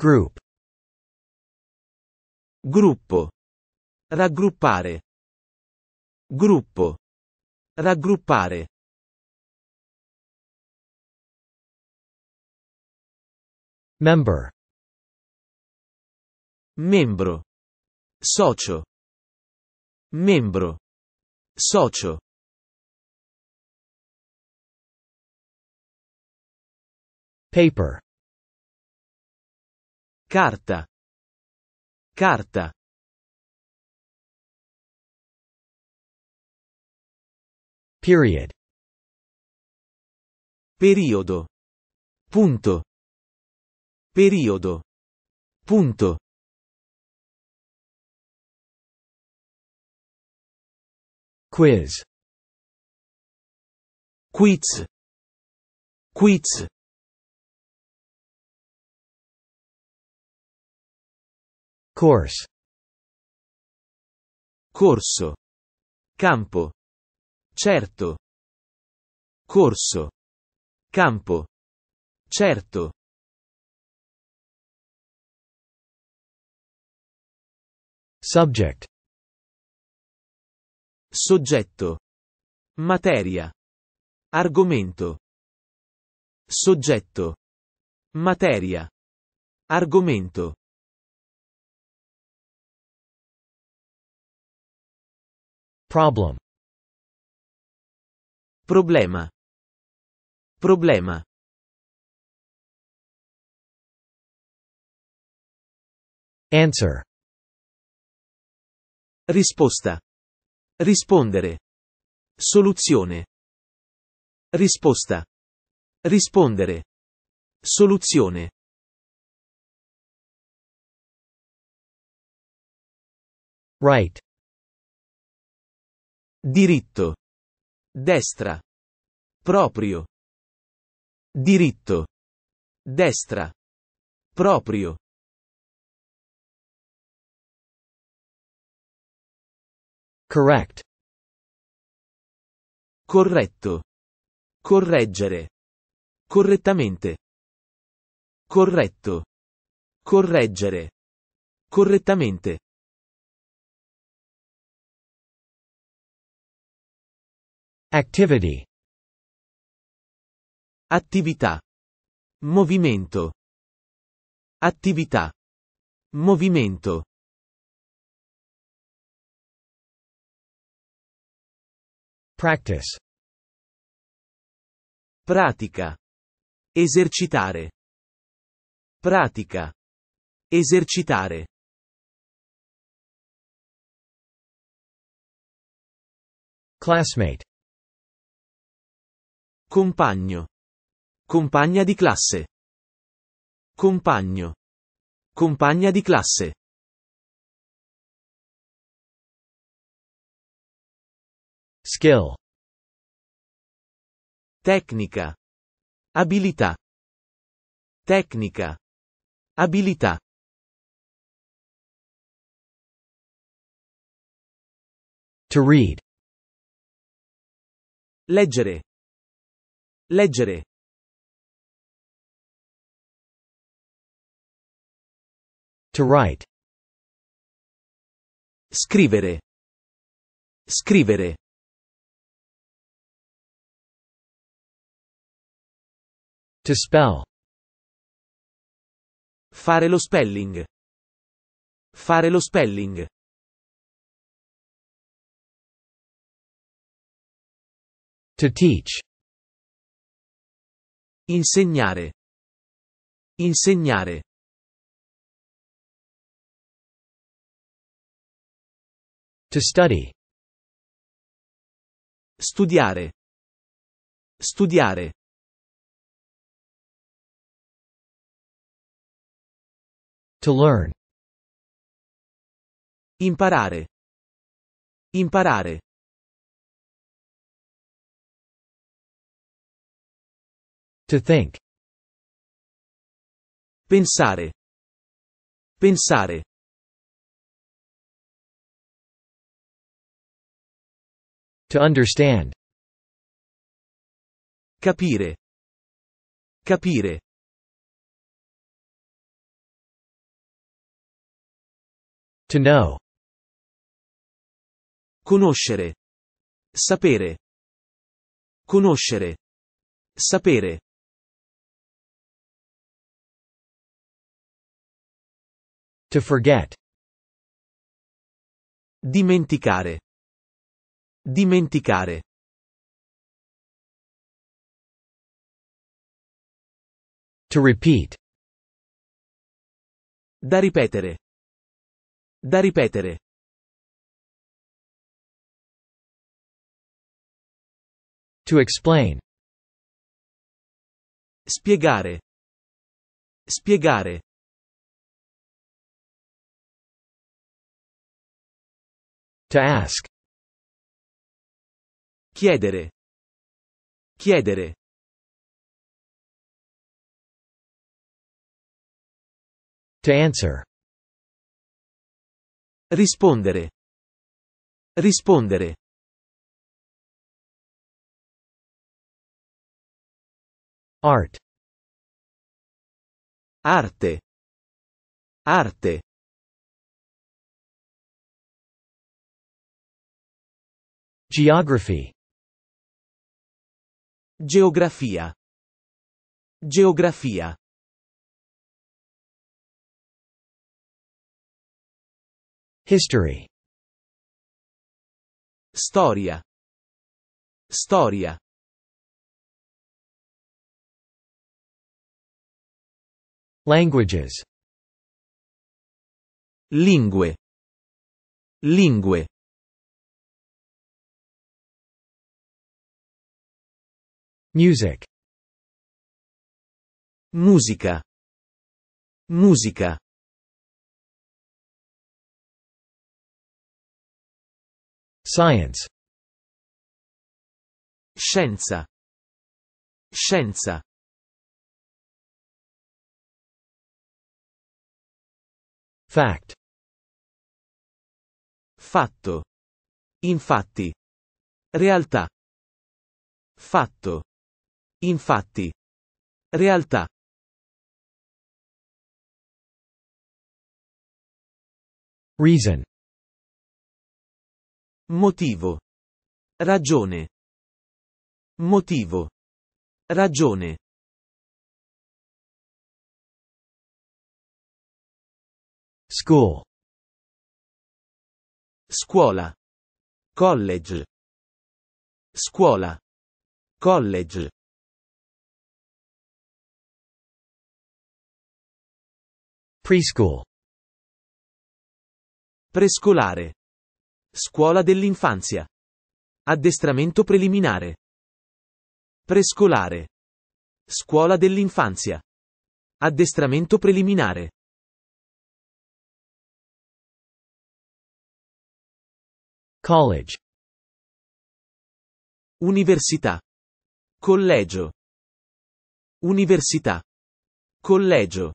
Group. Gruppo. Raggruppare. Gruppo. Raggruppare. Member. Membro. Socio. Membro. Socio. Paper. Carta. Carta. Period. Periodo. Punto. Periodo. Punto. Quiz. Quiz. Quiz. Course. Corso. Campo. Certo. Corso. Campo. Certo. Subject. Soggetto. Materia. Argomento. Soggetto. Materia. Argomento. Problem. Problema. Problema. Answer. Risposta. Rispondere. Soluzione. Risposta. Rispondere. Soluzione. Right. Diritto. Destra. Proprio. Diritto. Destra. Proprio. Correct. Corretto. Correggere. Correttamente. Corretto. Correggere. Correttamente. Activity. Attività. Movimento. Attività. Movimento. Practice. Pratica. Esercitare. Pratica. Esercitare. Classmate. Compagno. Compagna di classe. Compagno. Compagna di classe. Skill. Tecnica. Abilità. Tecnica. Abilità. To read. Leggere. Leggere. To write. Scrivere. Scrivere. To spell. Fare lo spelling. Fare lo spelling. To teach. Insegnare. Insegnare. To study. Studiare. Studiare. To learn. Imparare. Imparare. To think. Pensare. Pensare. To understand. Capire. Capire. To know. Conoscere. Sapere. Conoscere. Sapere. To forget. Dimenticare. Dimenticare. To repeat. Da ripetere. Da ripetere. To explain. Spiegare. Spiegare. To ask. Chiedere. Chiedere. To answer. Rispondere. Rispondere. Art. Arte. Arte. Geography Geografia Geografia History Storia Storia Languages Lingue Lingue Music. Musica. Musica. Science. Scienza. Scienza. Fact. Fatto. Infatti. Realtà. Fatto. Infatti. Realtà. Reason. Motivo. Ragione. Motivo. Ragione. School. Scuola. College. Scuola. College. Preschool. Prescolare. Scuola dell'infanzia. Addestramento preliminare. Prescolare. Scuola dell'infanzia. Addestramento preliminare. College. Università. Collegio. Università. Collegio.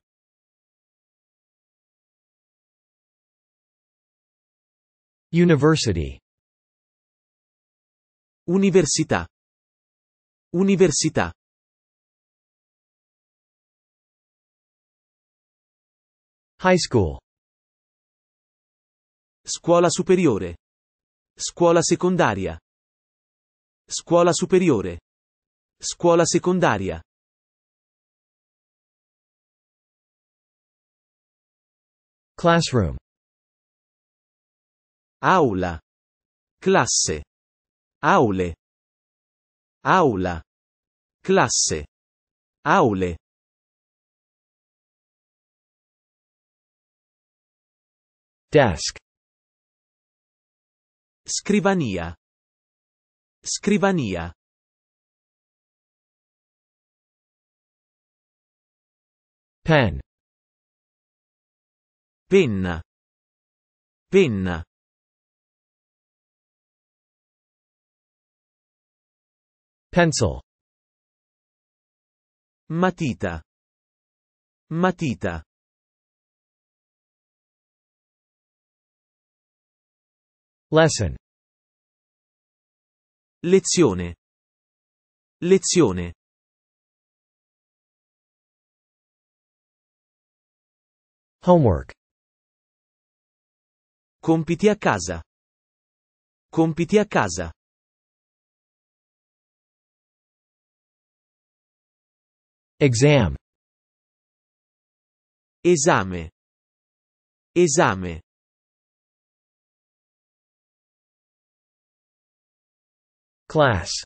University. Università. Università. High school. Scuola superiore. Scuola secondaria. Scuola superiore. Scuola secondaria. Classroom. Aula. Classe. Aule. Aula. Classe. Aule. Desk. Scrivania. Scrivania. Pen. Penna. Penna. Pencil. Matita. Matita. Lesson. Lezione. Lezione. Homework. Compiti a casa. Compiti a casa. Exam. Esame. Esame. Class.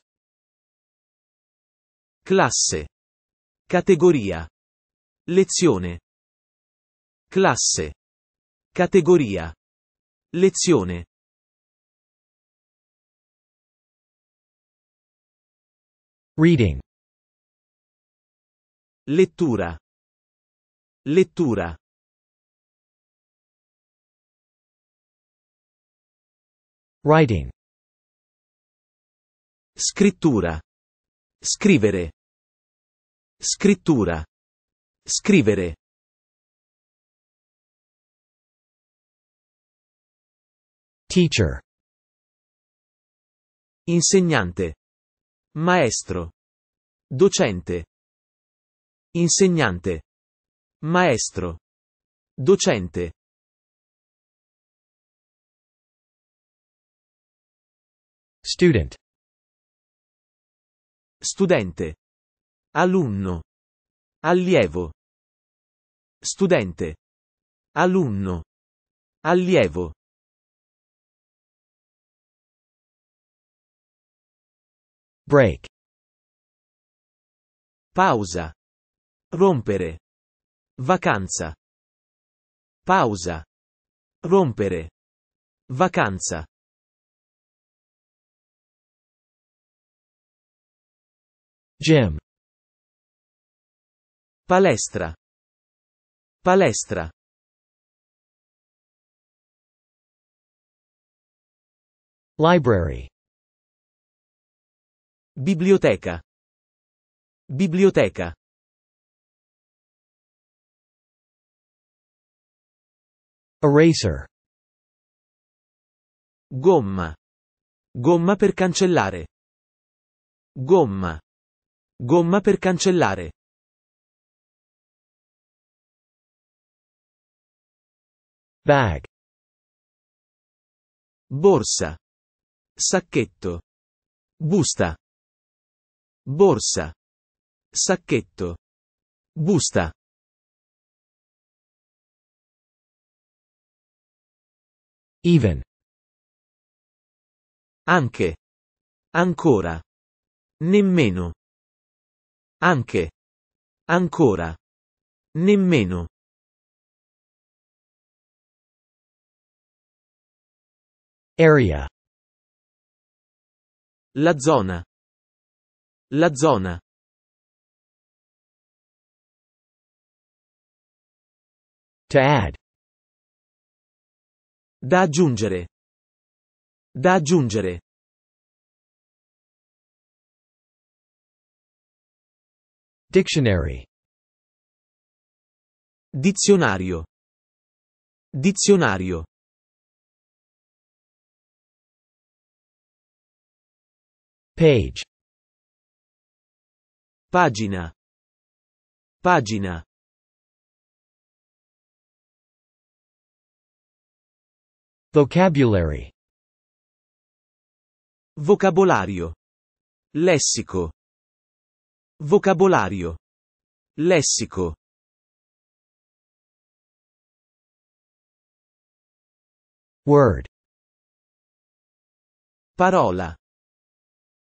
Classe. Categoria. Lezione. Classe. Categoria. Lezione. Reading. Lettura. Lettura. Writing. Scrittura. Scrivere. Scrittura. Scrivere. Teacher. Insegnante. Maestro. Docente. Insegnante. Maestro. Docente. Student. Studente. Alunno. Allievo. Studente. Alunno. Allievo. Break. Pausa. Rompere. Vacanza. Pausa. Rompere. Vacanza. Gym. Palestra. Palestra. Library. Biblioteca. Biblioteca. Eraser. Gomma. Gomma per cancellare. Gomma. Gomma per cancellare. Bag. Borsa. Sacchetto. Busta. Borsa. Sacchetto. Busta. Even. Anche. Ancora. Nemmeno. Anche. Ancora. Nemmeno. Area. La zona. La zona. To add. Da aggiungere. Da aggiungere. Dictionary. Dizionario. Dizionario. Page. Pagina. Pagina. Vocabulary Vocabolario Lessico Vocabolario Lessico Word Parola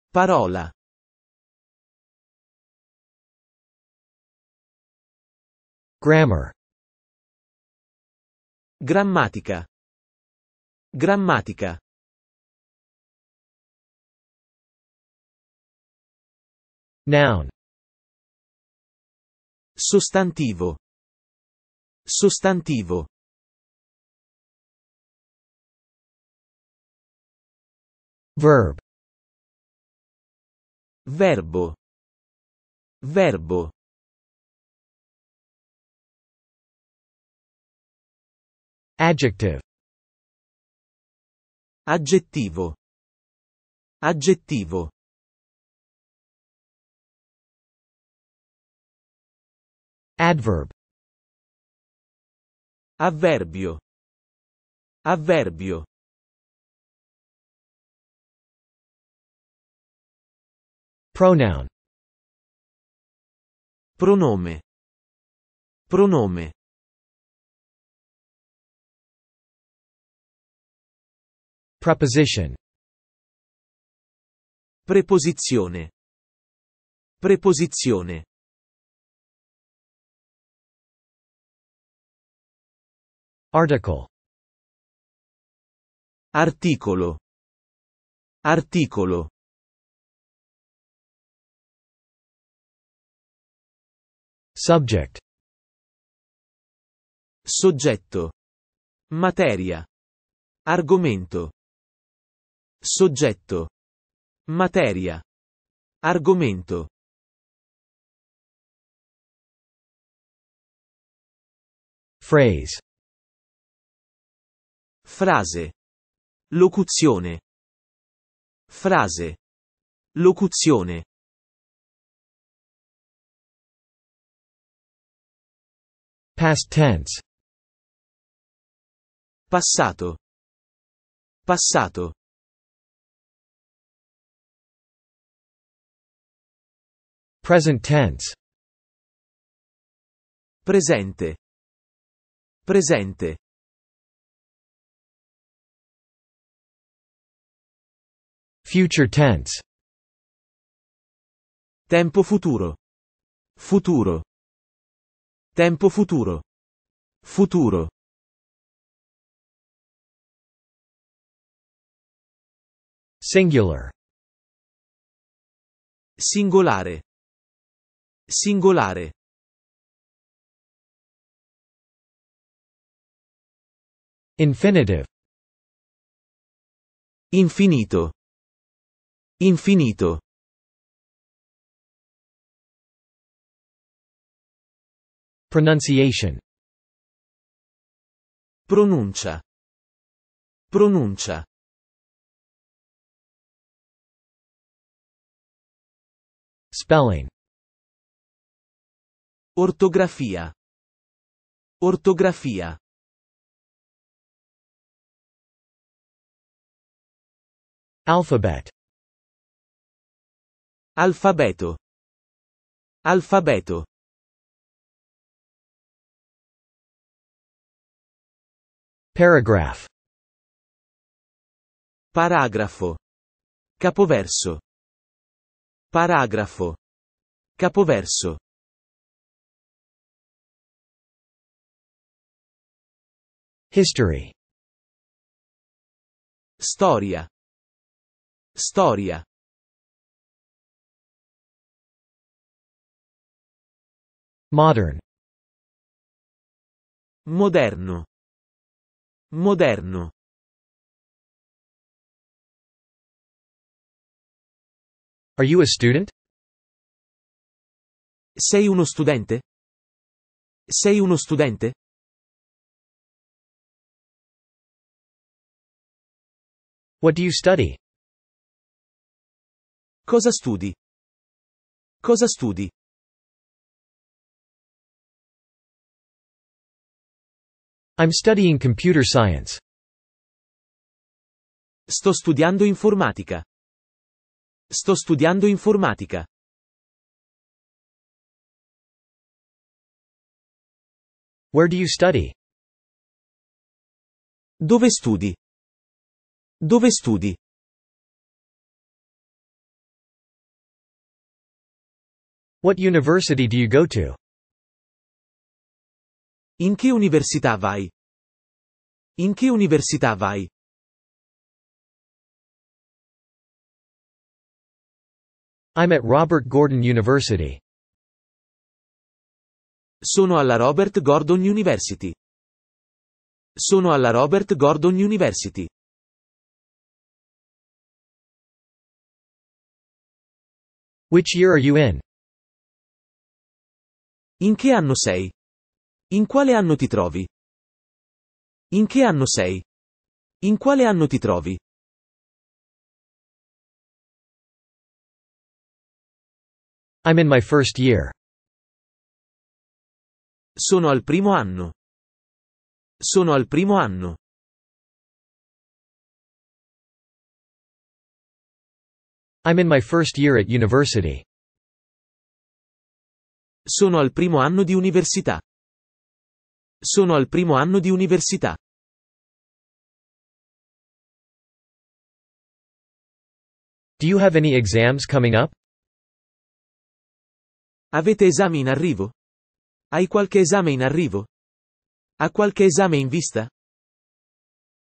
Parola Grammar Grammatica Grammatica. Noun. Sostantivo. Sostantivo. Verb. Verbo. Verbo. Adjective. Aggettivo. Aggettivo. Adverb. Avverbio. Avverbio. Pronoun. Pronome. Pronome. Preposition. Preposizione. Preposizione. Article. Articolo. Articolo. Subject. Soggetto. Materia. Argomento. Soggetto. Materia. Argomento. Phrase. Frase. Locuzione. Frase. Locuzione. Past tense. Passato. Passato. Present tense. Presente. Presente. Future tense. Tempo futuro. Futuro. Tempo futuro. Futuro. Singular. Singolare. Singolare. Infinitive. Infinito. Infinito. Pronunciation. Pronuncia. Pronuncia. Spelling. Ortografia. Ortografia. Alphabet. Alfabeto. Alfabeto. Paragraph. Paragrafo. Capoverso. Paragrafo. Capoverso. History Storia Storia Modern Moderno Moderno Are you a student? Sei uno studente? Sei uno studente? What do you study? Cosa studi? Cosa studi? I'm studying computer science. Sto studiando informatica. Sto studiando informatica. Where do you study? Dove studi? Dove studi? What university do you go to? In che università vai? In che università vai? I'm at Robert Gordon University. Sono alla Robert Gordon University. Sono alla Robert Gordon University. Which year are you in? In che anno sei? In quale anno ti trovi? In che anno sei? In quale anno ti trovi? I'm in my first year. Sono al primo anno. Sono al primo anno. I'm in my first year at university. Sono al primo anno di università. Sono al primo anno di università. Do you have any exams coming up? Avete esami in arrivo? Hai qualche esame in arrivo? Ha qualche esame in vista?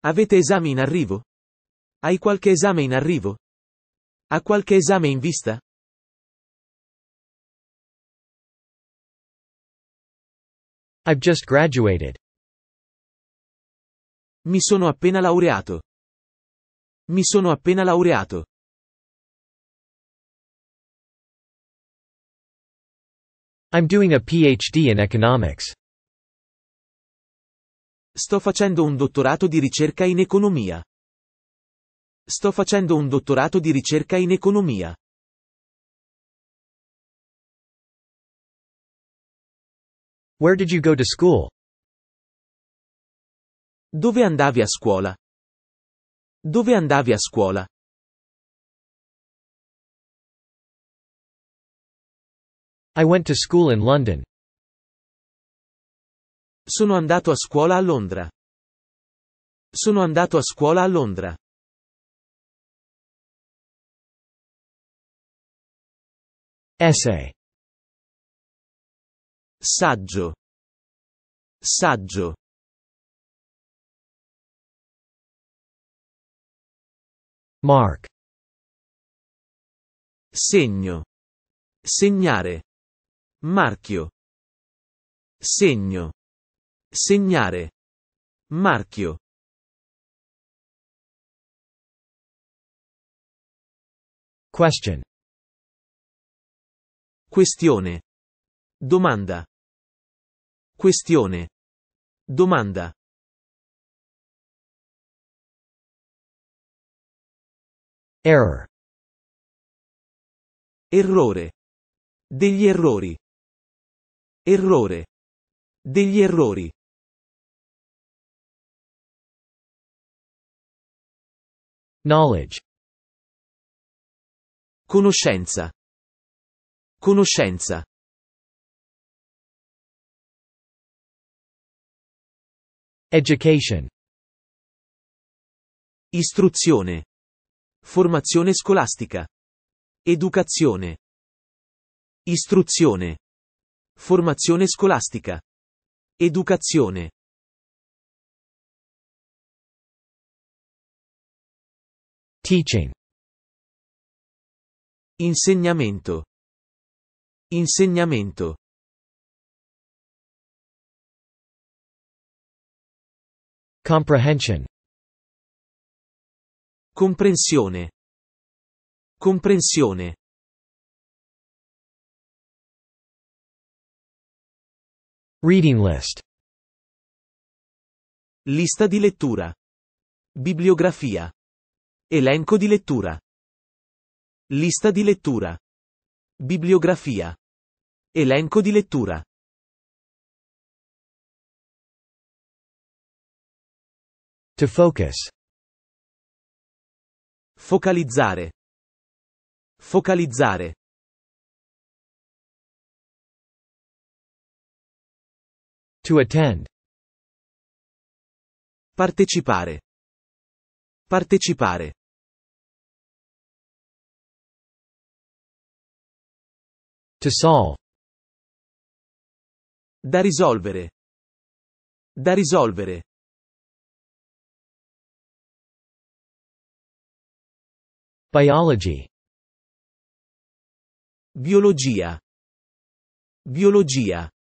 Avete esami in arrivo? Hai qualche esame in arrivo? Ha qualche esame in vista? I've just graduated. Mi sono appena laureato. Mi sono appena laureato. I'm doing a PhD in economics. Sto facendo un dottorato di ricerca in economia. Sto facendo un dottorato di ricerca in economia. Where did you go to school? Dove andavi a scuola? Dove andavi a scuola? I went to school in London. Sono andato a scuola a Londra. Sono andato a scuola a Londra. Essay. Saggio. Saggio. Mark. Segno. Segnare. Marchio. Segno. Segnare. Marchio. Question. Questione. Domanda. Questione. Domanda. Error. Errore. Degli errori. Errore. Degli errori. Knowledge. Conoscenza. Conoscenza. Education. Istruzione. Formazione scolastica. Educazione. Istruzione. Formazione scolastica. Educazione. Teaching. Insegnamento. Insegnamento. Comprehension. Comprensione. Comprensione. Reading list. Lista di lettura. Bibliografia. Elenco di lettura. Lista di lettura. Bibliografia. Elenco di lettura. To focus. Focalizzare. Focalizzare. To attend. Partecipare. Partecipare. To solve. Da risolvere. Da risolvere. Biology. Biologia. Biologia.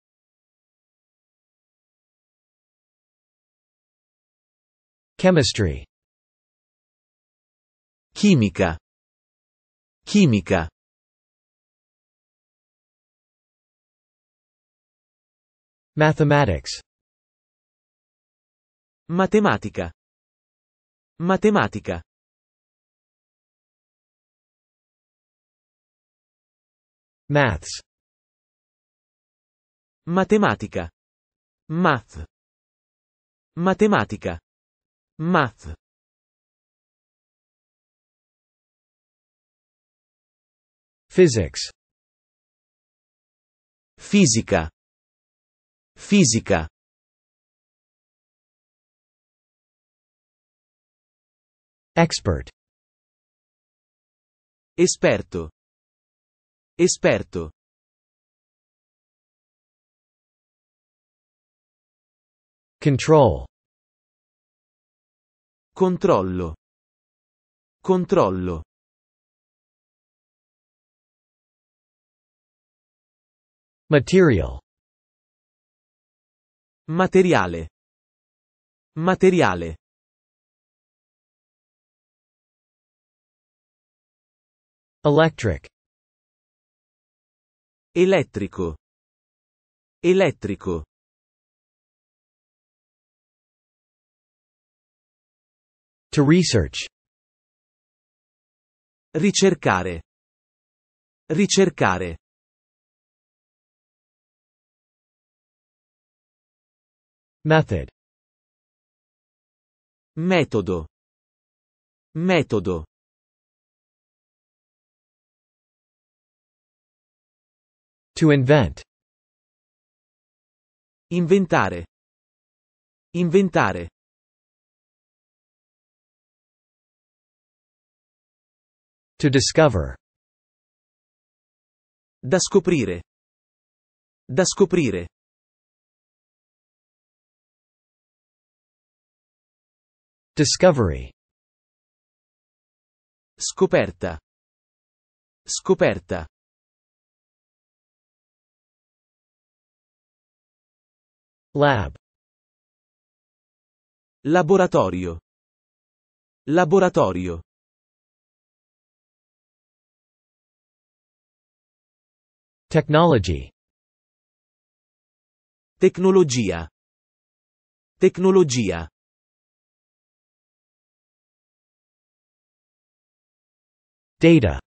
Chemistry. Chimica. Chimica. Mathematics Matematica Matematica Maths Matematica Math Matematica Math Physics Fisica Fisica. Expert. Esperto. Esperto. Control. Controllo. Controllo. Material. Materiale. Materiale. Electric. Elettrico. Elettrico. To research. Ricercare. Ricercare. Method. Metodo. Metodo. To invent. Inventare. Inventare. To discover. Da scoprire. Da scoprire. Discovery. Scoperta. Scoperta. Lab. Laboratorio. Laboratorio. Technology. Tecnologia. Tecnologia. Data.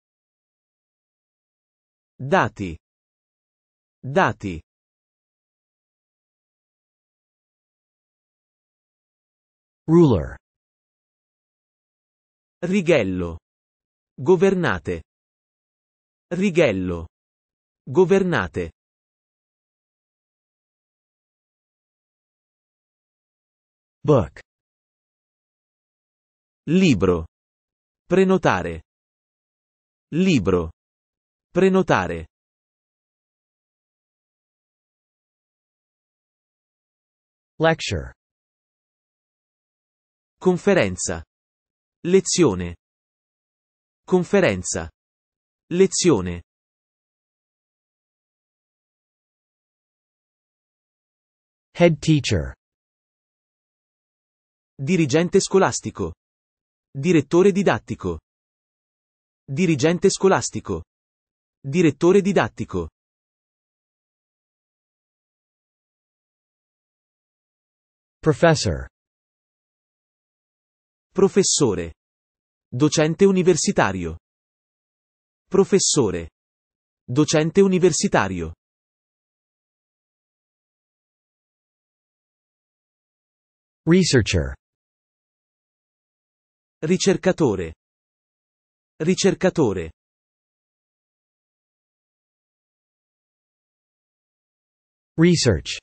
Dati. Dati. Ruler. Righello. Governate. Righello. Governate. Book. Libro. Prenotare. Libro. Prenotare. Lecture. Conferenza. Lezione. Conferenza. Lezione. Head teacher. Dirigente scolastico. Direttore didattico. Dirigente scolastico. Direttore didattico. Professor. Professore. Docente universitario. Professore. Docente universitario. Researcher. Ricercatore. Ricercatore. Research.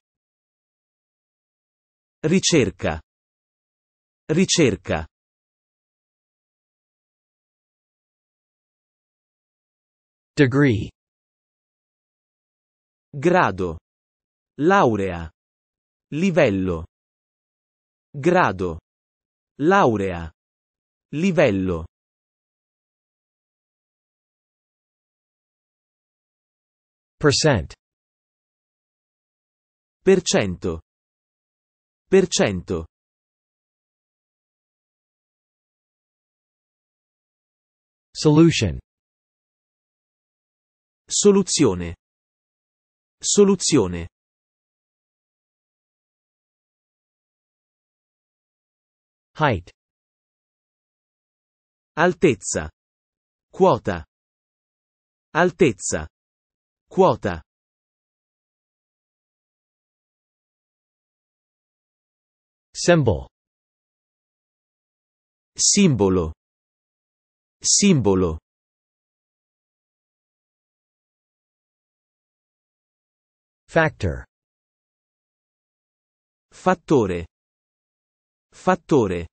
Ricerca. Ricerca. Degree. Grado. Laurea. Livello. Grado. Laurea. Livello. Percent. Per cento. Per cento. Solution. Soluzione. Soluzione. Height. Altezza. Quota. Altezza. Quota Symbol Simbolo Simbolo Factor Fattore Fattore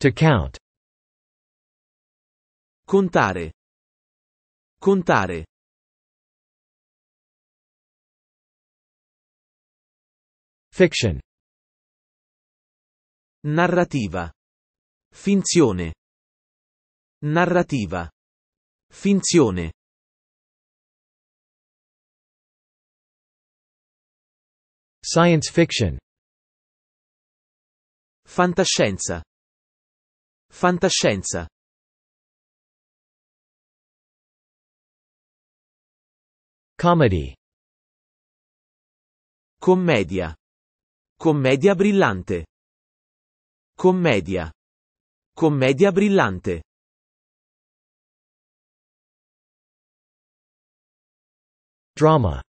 To count Contare. Contare. Fiction. Narrativa. Finzione. Narrativa. Finzione. Science fiction. Fantascienza. Fantascienza. Comedy. Commedia. Commedia brillante. Commedia. Commedia brillante. Drama.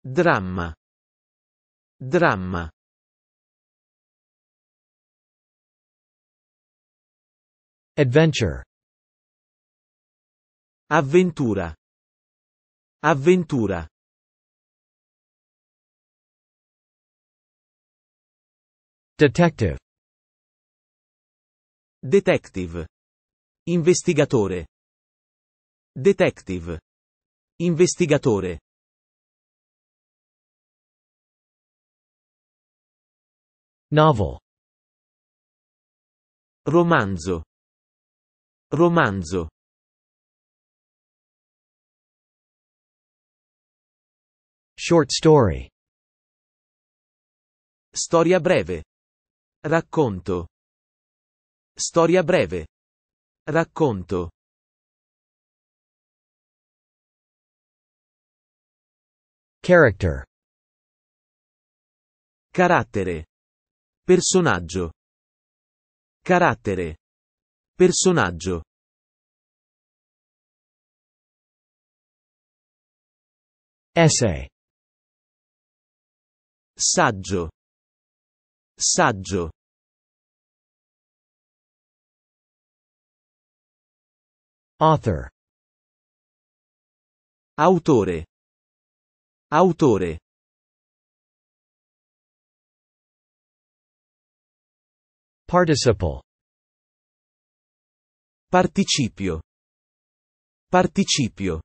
Dramma. Dramma. Adventure. Avventura. Avventura. Detective. Detective. Investigatore. Detective. Investigatore. Novel. Romanzo. Romanzo. Short story. Storia breve. Racconto. Storia breve. Racconto. Character. Carattere. Personaggio. Carattere. Personaggio. Essay. Saggio. Saggio. Author. Autore. Autore. Participle. Participio. Participio.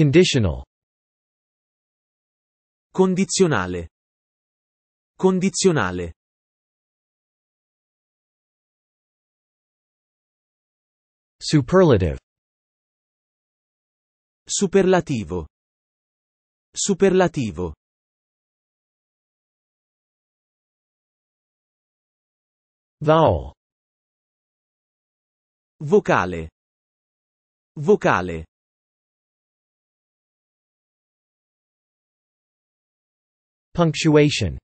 Conditional. Condizionale. Condizionale. Superlative. Superlativo. Superlativo. Vowel. Vocale. Vocale. Punctuation.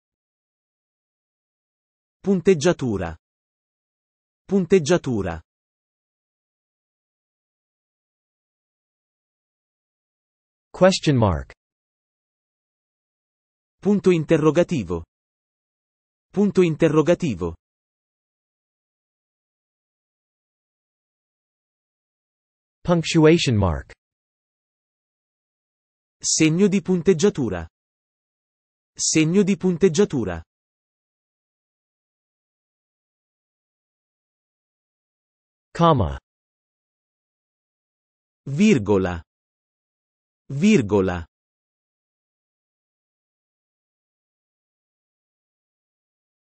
Punteggiatura. Punteggiatura. Question mark. Punto interrogativo. Punto interrogativo. Punctuation mark. Segno di punteggiatura. Segno di punteggiatura. Comma. Virgola. Virgola.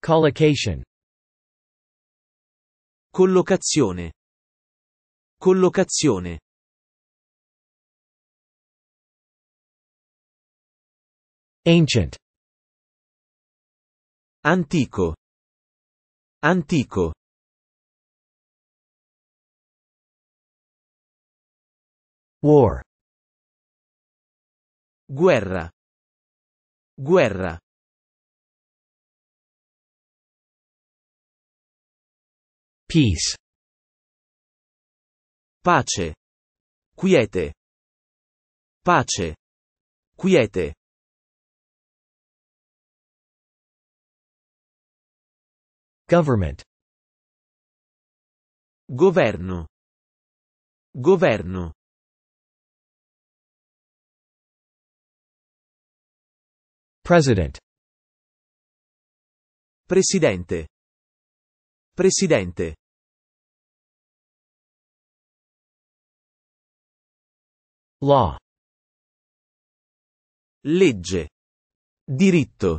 Collocation. Collocazione. Collocazione. Ancient. Antico. Antico. War. Guerra. Guerra. Peace. Pace. Quiete. Pace. Quiete. Government. Governo. Governo. President. Presidente. Presidente. Law. Legge. Diritto.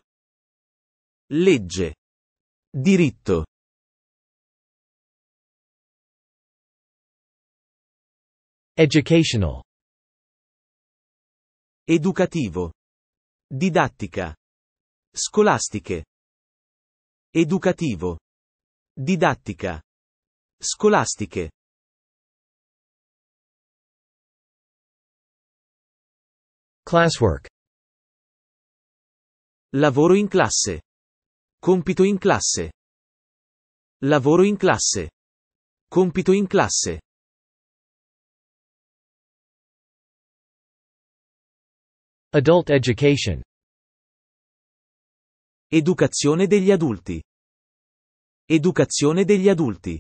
Legge. Diritto. Educational. Educativo. Didattica. Scolastiche. Educativo. Didattica. Scolastiche. Classwork. Lavoro in classe. Compito in classe. Lavoro in classe. Compito in classe. Adult education. Educazione degli adulti. Educazione degli adulti.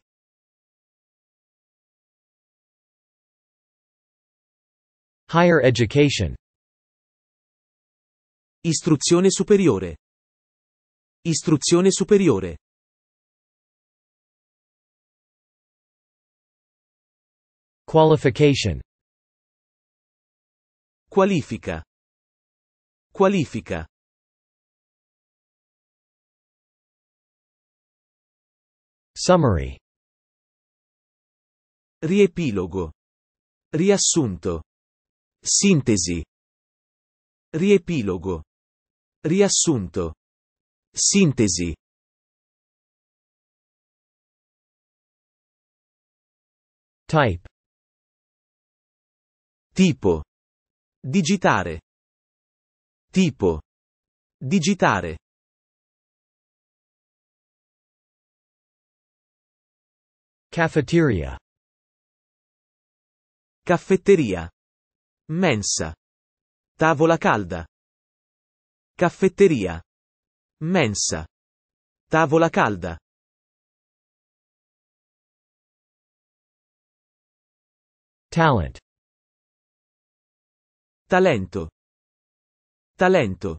Higher education. Istruzione superiore. Istruzione superiore. Qualification. Qualifica. Qualifica. Summary. Riepilogo. Riassunto. Sintesi. Riepilogo. Riassunto. Sintesi. Type. Tipo. Digitare. Tipo. Digitare. Cafeteria. Caffetteria. Mensa. Tavola calda. Caffetteria. Mensa. Tavola calda. Talent. Talento. Talento.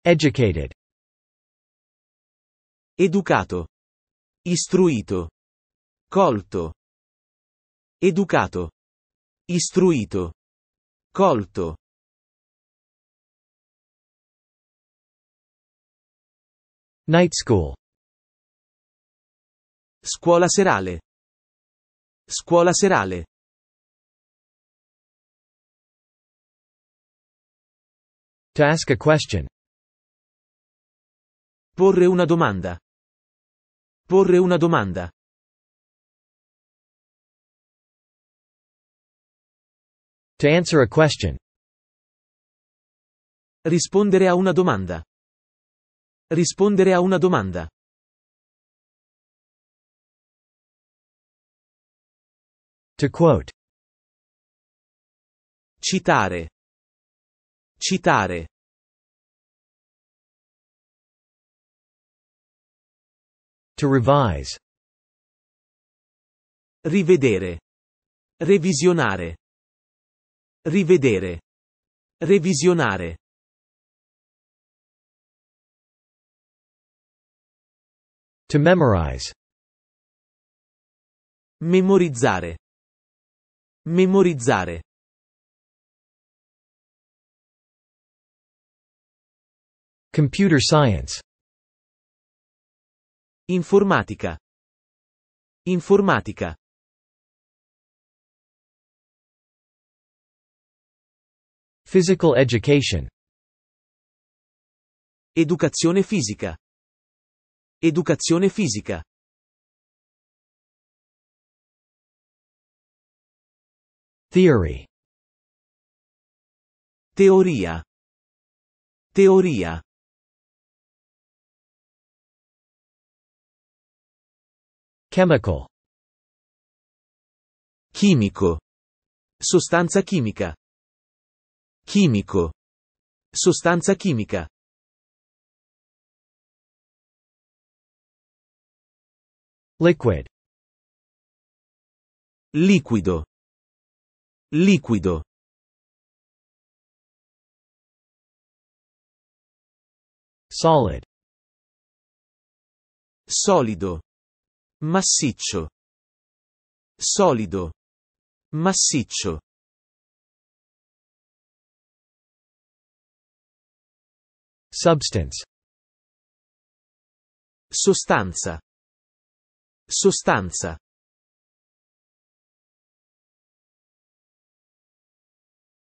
Educated. Educato. Istruito. Colto. Educato. Istruito. Colto. Night school. Scuola serale. Scuola serale. To ask a question. Porre una domanda. Porre una domanda. To answer a question. Rispondere a una domanda. Rispondere a una domanda. To quote. Citare. Citare. To revise. Rivedere. Revisionare. Rivedere. Revisionare. To memorize. Memorizzare. Memorizzare. Computer science. Informatica. Informatica. Physical education. Educazione fisica. Educazione fisica. Theory. Teoria. Teoria. Chemical. Chimico. Sostanza chimica. Chimico. Sostanza chimica. Liquid. Liquido. Liquido. Solid. Solido. Massiccio. Solido. Massiccio. Substance. Sostanza. Sostanza.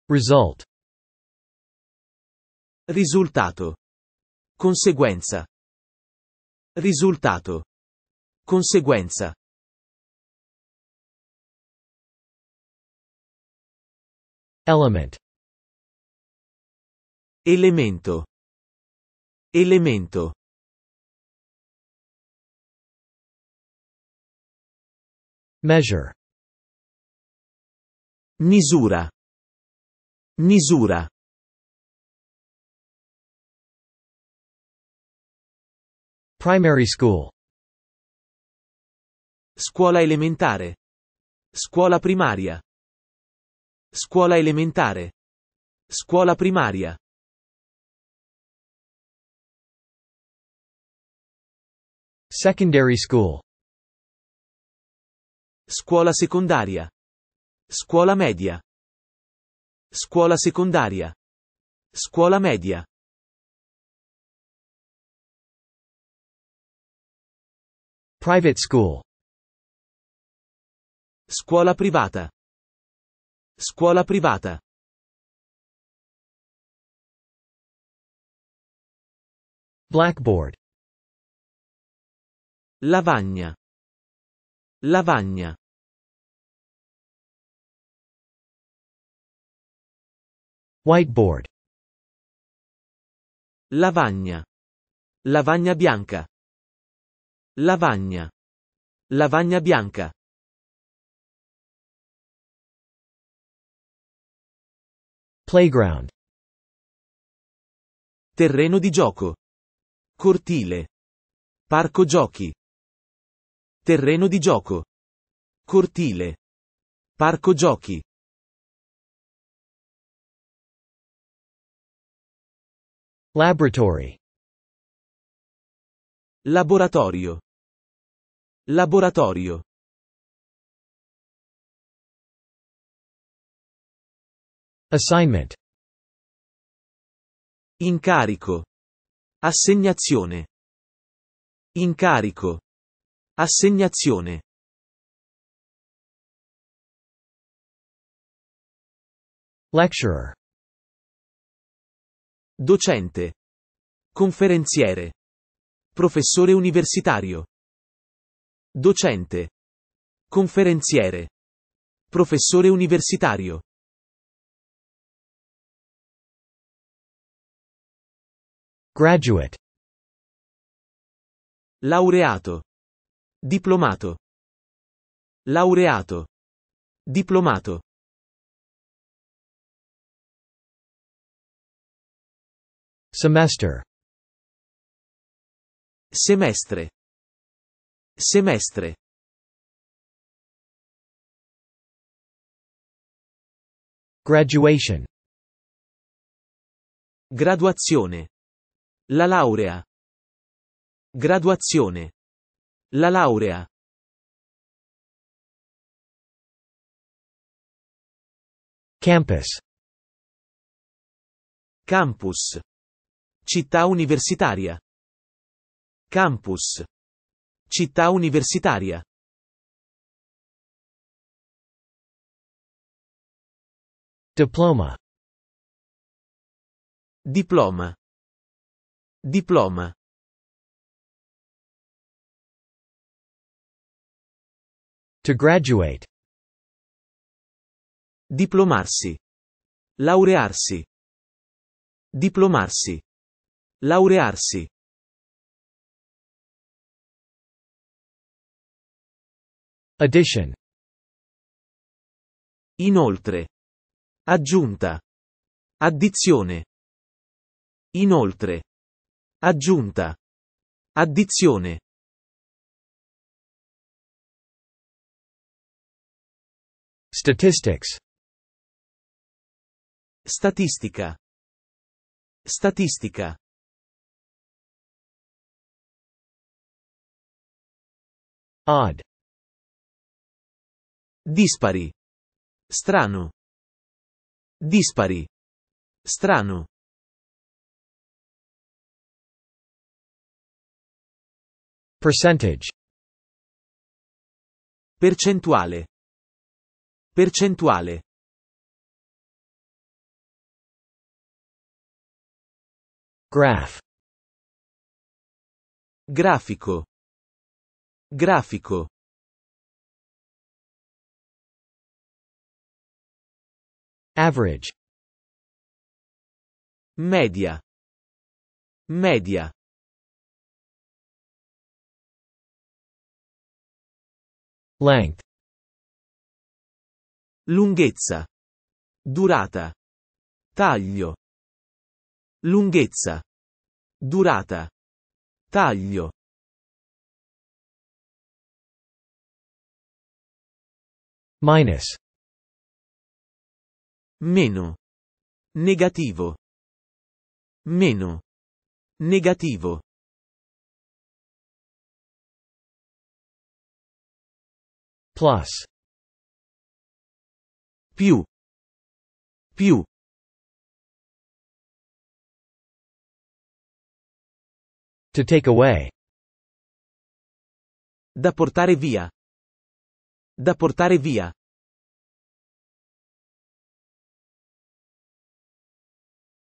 Result. Risultato. Conseguenza. Risultato. Conseguenza. Element. Elemento. Elemento. Measure. Misura. Misura. Primary school. Scuola elementare. Scuola primaria. Scuola elementare. Scuola primaria. Secondary school. Scuola secondaria. Scuola media. Scuola secondaria. Scuola media. Private school. Scuola privata. Scuola privata. Blackboard Lavagna. Lavagna. Whiteboard. Lavagna. Lavagna bianca. Lavagna. Lavagna bianca. Playground. Terreno di gioco. Cortile. Parco giochi. Terreno di gioco. Cortile. Parco giochi. Laboratory. Laboratorio. Laboratorio. Assignment. Incarico. Assegnazione. Incarico. Assegnazione. Lecturer. Docente. Conferenziere. Professore universitario. Docente. Conferenziere. Professore universitario. Graduate. Laureato. Diplomato. Laureato. Diplomato. Semester. Semestre. Semestre. Graduation. Graduazione. La laurea. Graduazione. La laurea. Campus. Campus. Città universitaria. Campus. Città universitaria. Diploma. Diploma. Diploma. To graduate. Diplomarsi. Laurearsi. Diplomarsi. Laurearsi. Addition. Inoltre. Aggiunta. Addizione. Inoltre. Aggiunta. Addizione. Statistics Statistica Statistica Odd Dispari Strano Dispari Strano Percentage Percentuale Percentuale. Graph. Grafico. Grafico. Average. Media. Media. Length. Lunghezza. Durata. Taglio. Lunghezza. Durata. Taglio. Minus. Meno. Negativo. Meno. Negativo. Plus più più to take away da portare via da portare via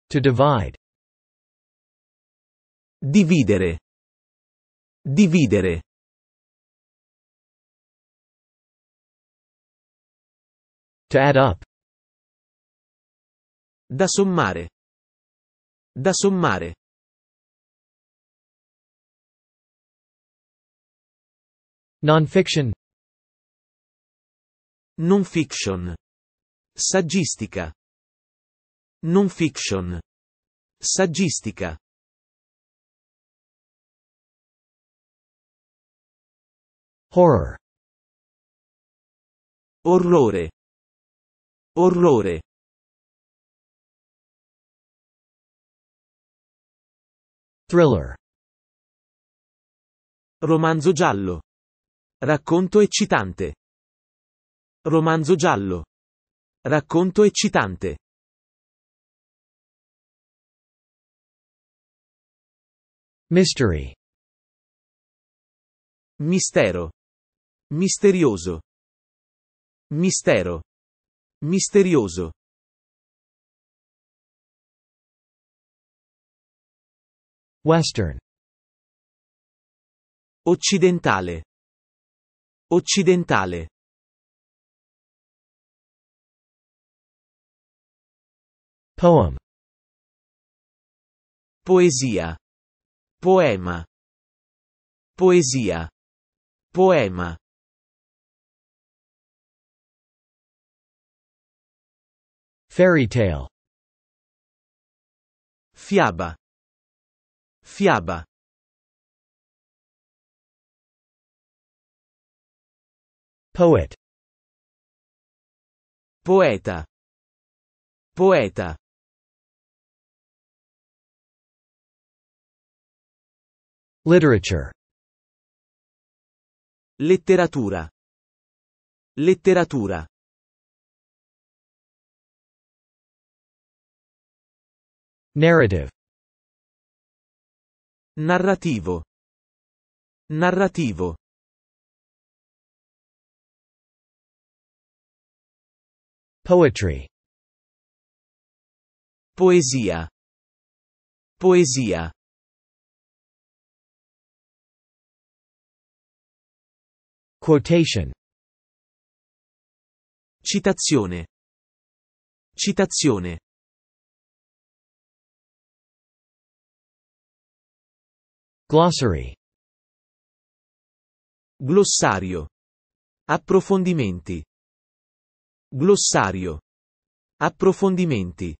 to divide dividere dividere To add up. Da sommare. Da sommare. Non-fiction. Non fiction. Saggistica. Non fiction. Saggistica. Horror. Orrore. Orrore. Thriller. Romanzo giallo. Racconto eccitante. Romanzo giallo. Racconto eccitante. Mystery. Mistero. Misterioso. Mistero. Misterioso. Western. Occidentale. Occidentale. Poem. Poesia. Poema. Poesia. Poema. Fairy tale. Fiaba. Fiaba. Poet. Poeta. Poeta. Literature. Letteratura. Letteratura. Narrative. Narrativo. Narrativo. Poetry. Poesia. Poesia. Quotation. Citazione. Citazione. Glossary Glossario Approfondimenti Glossario Approfondimenti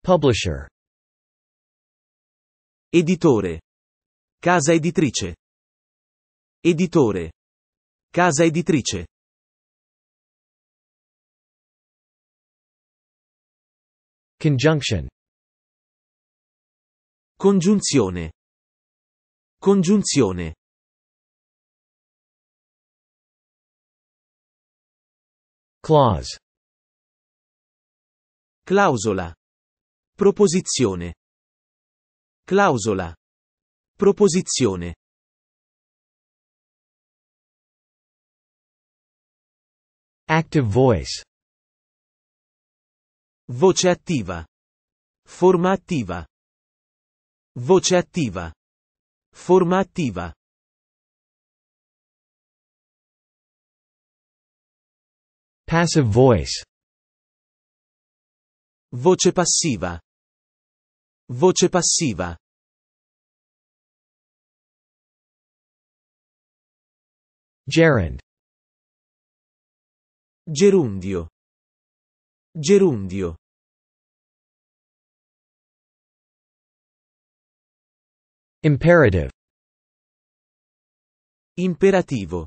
Publisher Editore Casa editrice Editore Casa editrice Conjunction Congiunzione Congiunzione Clause Clausola Proposizione Clausola Proposizione Active voice Voce attiva. Forma attiva. Voce attiva. Forma attiva. Passive voice. Voce passiva. Voce passiva. Gerund. Gerundio. Gerundio. Imperative. Imperativo.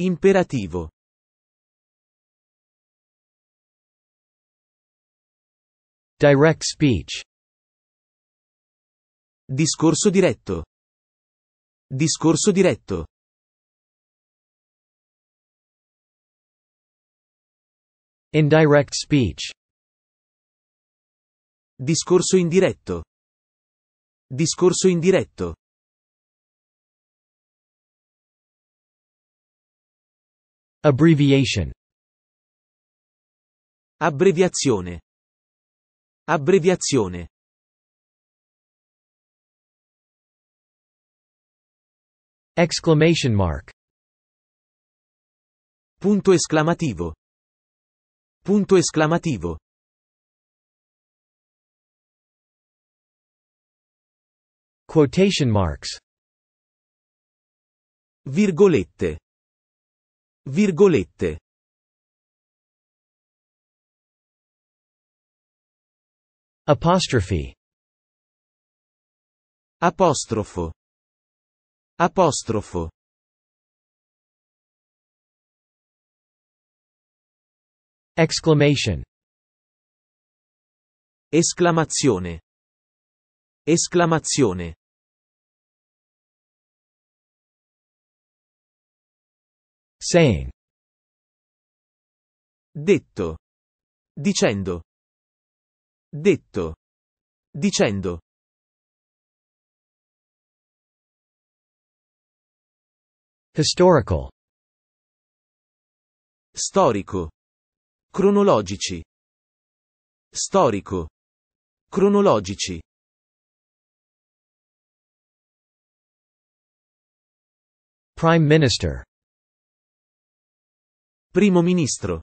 Imperativo. Direct speech. Discorso diretto. Discorso diretto. Indirect speech. Discorso indiretto. Discorso indiretto. Abbreviation. Abbreviazione. Abbreviazione. Exclamation mark. Punto esclamativo. Punto esclamativo. Quotation marks. Virgolette. Virgolette. Apostrofi. Apostrofo. Apostrofo. Exclamation. Esclamazione. Esclamazione. saying. Detto. Dicendo. Detto. Dicendo. Historical. Storico. Cronologici. Storico. Cronologici. Prime Minister Primo ministro.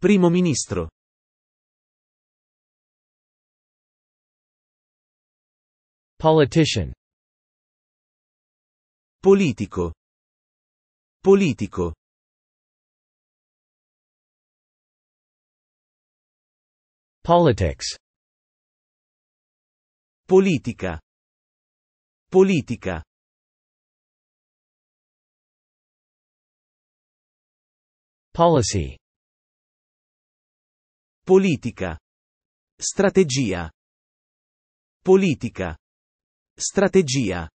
Primo ministro. Politician. Politico. Politico. Politics. Politica. Politica. Policy. Politica. Strategia. Politica. Strategia.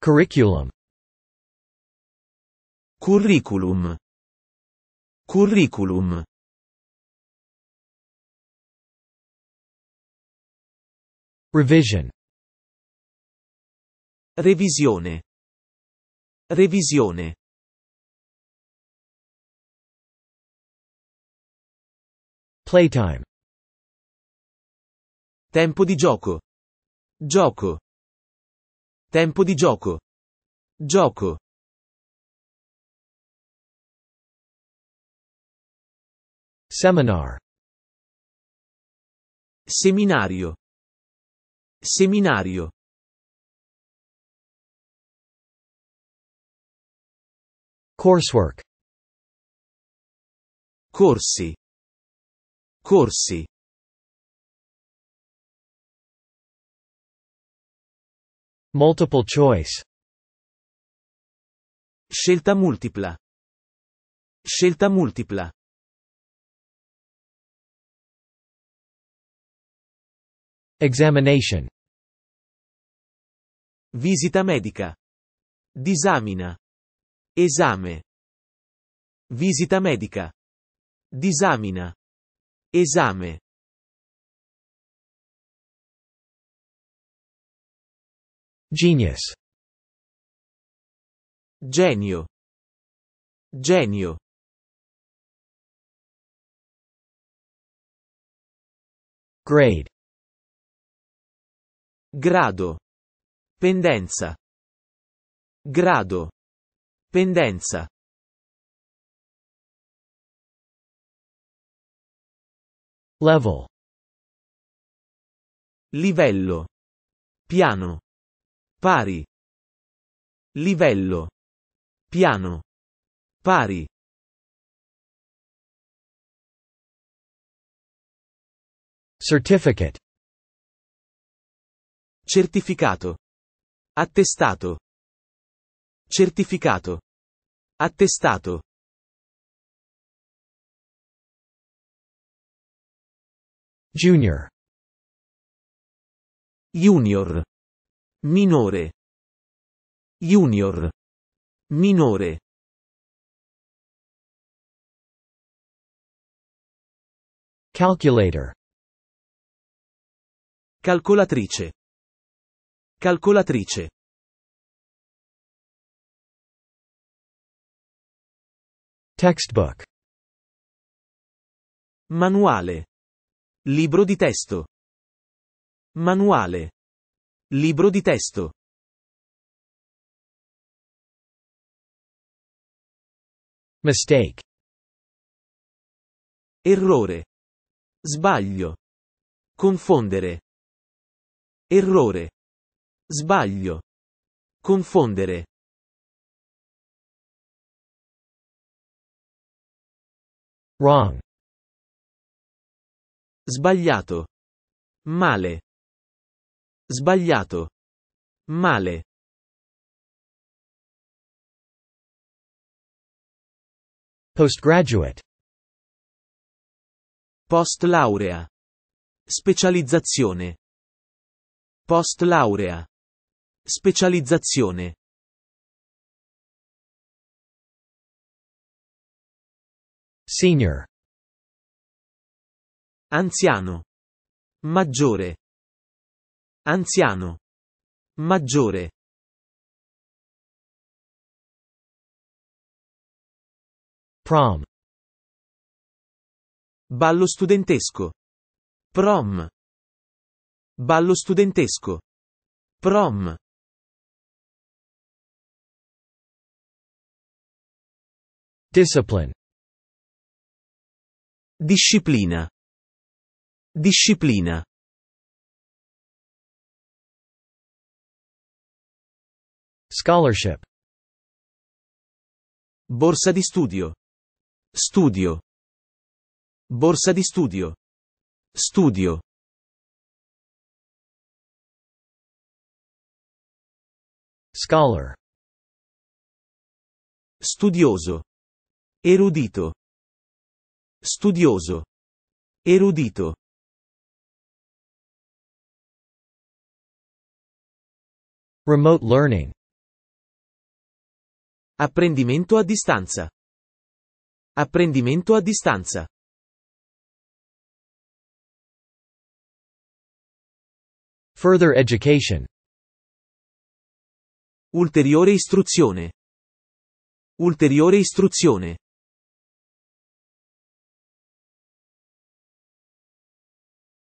Curriculum. Curriculum. Curriculum. Revision. Revisione. Revisione. Playtime. Tempo di gioco. Gioco. Tempo di gioco. Gioco. Seminar. Seminario. Seminario. Coursework. Corsi. Corsi. Multiple choice. Scelta multipla. Scelta multipla. Examination. Visita medica. Disamina. Esame. Visita medica. Disamina. Esame. Genius. Genio. Genio. Grade. Grado. Pendenza. Grado. Pendenza. Level. Livello. Piano. Pari. Livello. Piano. Pari. Certificate. Certificato. Attestato. Certificato. Attestato. Junior. Junior. Minore. Junior. Minore. Calculator. Calcolatrice. Calcolatrice. Textbook. Manuale. Libro di testo. Manuale. Libro di testo. Mistake. Errore. Sbaglio. Confondere. Errore. Sbaglio. Confondere. Wrong. Sbagliato. Male. Sbagliato. Male. Postgraduate. Post laurea. Specializzazione. Post laurea. Specializzazione. Senior. Anziano. Maggiore. Anziano. Maggiore. Prom. Ballo studentesco. Prom. Ballo studentesco. Prom. Discipline Disciplina. Disciplina. Scholarship. Borsa di studio. Studio. Borsa di studio. Studio. Scholar. Studioso. Erudito. Studioso. Erudito. Remote learning. Apprendimento a distanza. Apprendimento a distanza. Further education. Ulteriore istruzione. Ulteriore istruzione.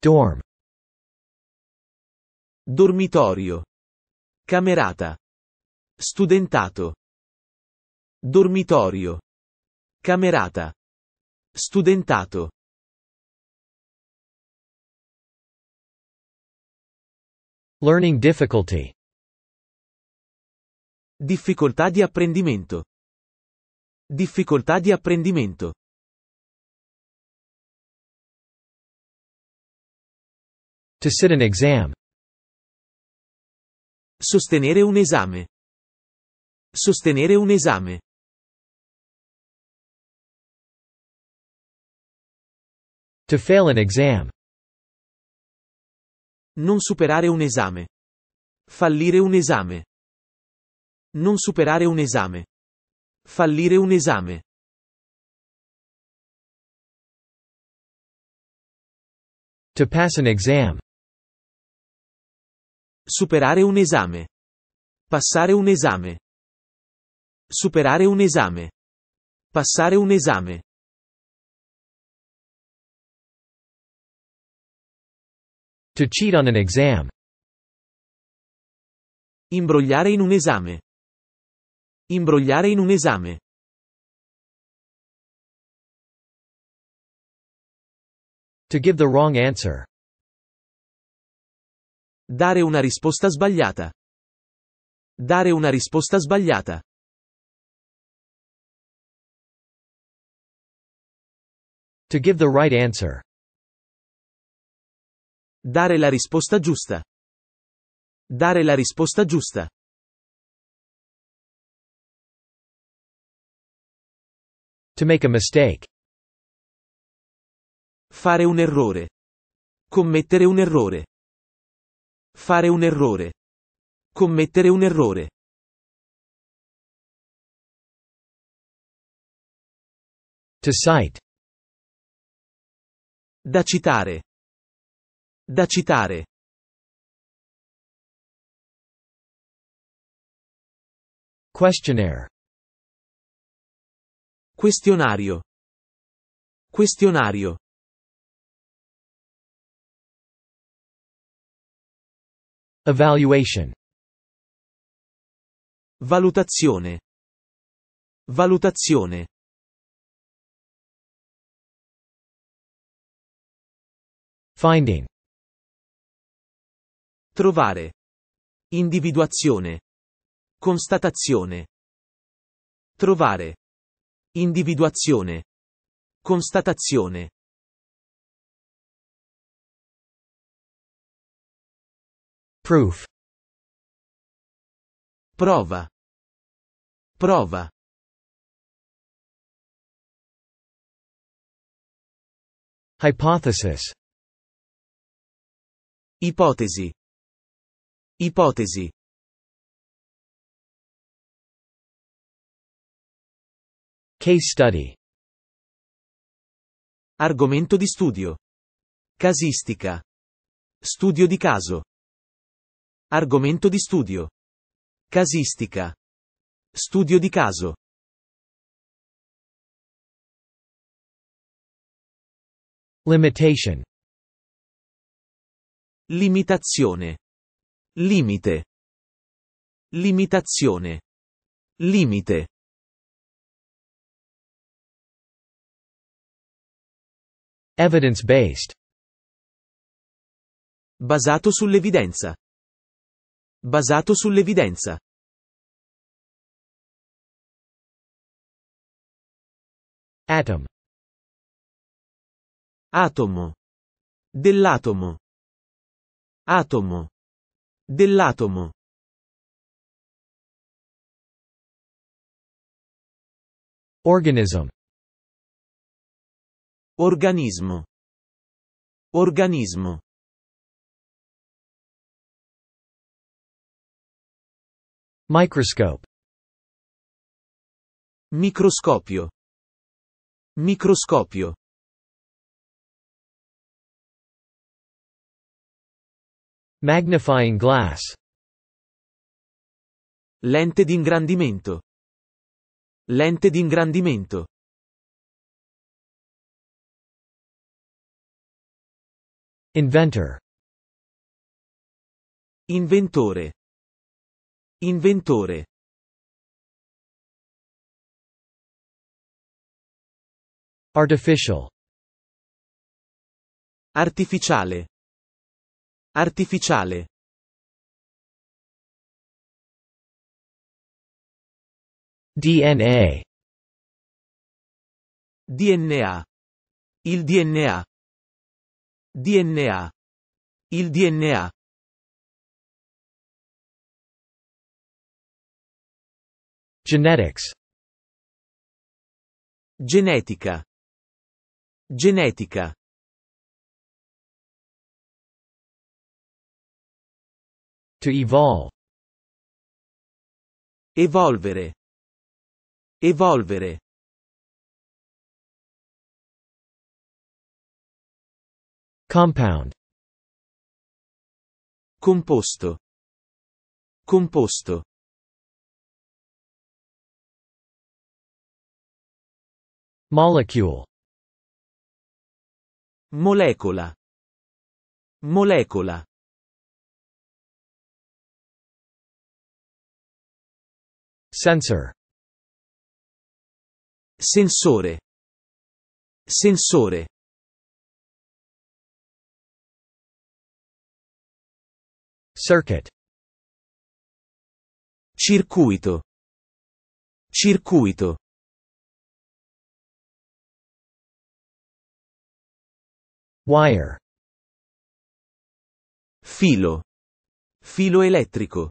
Dorm. Dormitorio. Camerata. Studentato. Dormitorio. Camerata. Studentato. Learning difficulty. Difficoltà di apprendimento. Difficoltà di apprendimento. To sit an exam. Sostenere un esame. Sostenere un esame. To fail an exam. Non superare un esame. Fallire un esame. Non superare un esame. Fallire un esame. To pass an exam. Superare un esame. Passare un esame. Superare un esame. Passare un esame. To cheat on an exam. Imbrogliare in un esame. Imbrogliare in un esame. To give the wrong answer. Dare una risposta sbagliata. Dare una risposta sbagliata. To give the right answer. Dare la risposta giusta. Dare la risposta giusta. To make a mistake. Fare un errore. Commettere un errore. Fare un errore. Commettere un errore. To cite. Da citare. Da citare. Questionnaire. Questionario. Questionario. Evaluation. Valutazione. Valutazione. Finding. Trovare. Individuazione. Constatazione. Trovare. Individuazione. Constatazione. Proof. Prova. Prova. Hypothesis. Ipotesi. Ipotesi. Case study. Argomento di studio. Casistica. Studio di caso. Argomento di studio. Casistica. Studio di caso. Limitation. Limitazione. Limite. Limitazione. Limite. Evidence-based. Basato sull'evidenza. Basato sull'evidenza. Atom. Atomo. Dell'atomo. Atomo. Dell'atomo. Organism. Organismo. Organismo. Microscope. Microscopio. Microscopio. Magnifying glass. Lente d'ingrandimento. Lente d'ingrandimento. Inventor. Inventore. Inventore. Artificial. Artificiale. Artificiale. DNA. DNA. Il DNA. DNA. Il DNA. Genetics Genetica Genetica To evolve Evolvere Evolvere Compound Composto Composto Molecule. Molecola. Molecola. Sensor. Sensore. Sensore. Circuit. Circuito. Circuito. Wire. Filo. Filo elettrico.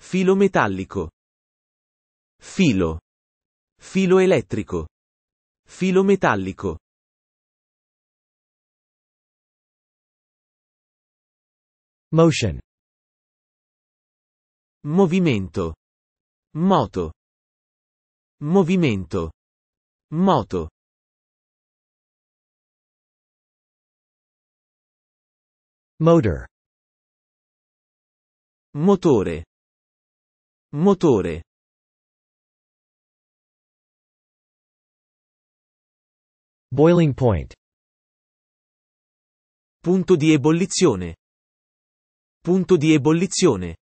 Filo metallico. Filo. Filo elettrico. Filo metallico. Motion. Movimento. Moto. Movimento. Moto. Motor. Motore. Motore. Boiling point. Punto di ebollizione. Punto di ebollizione.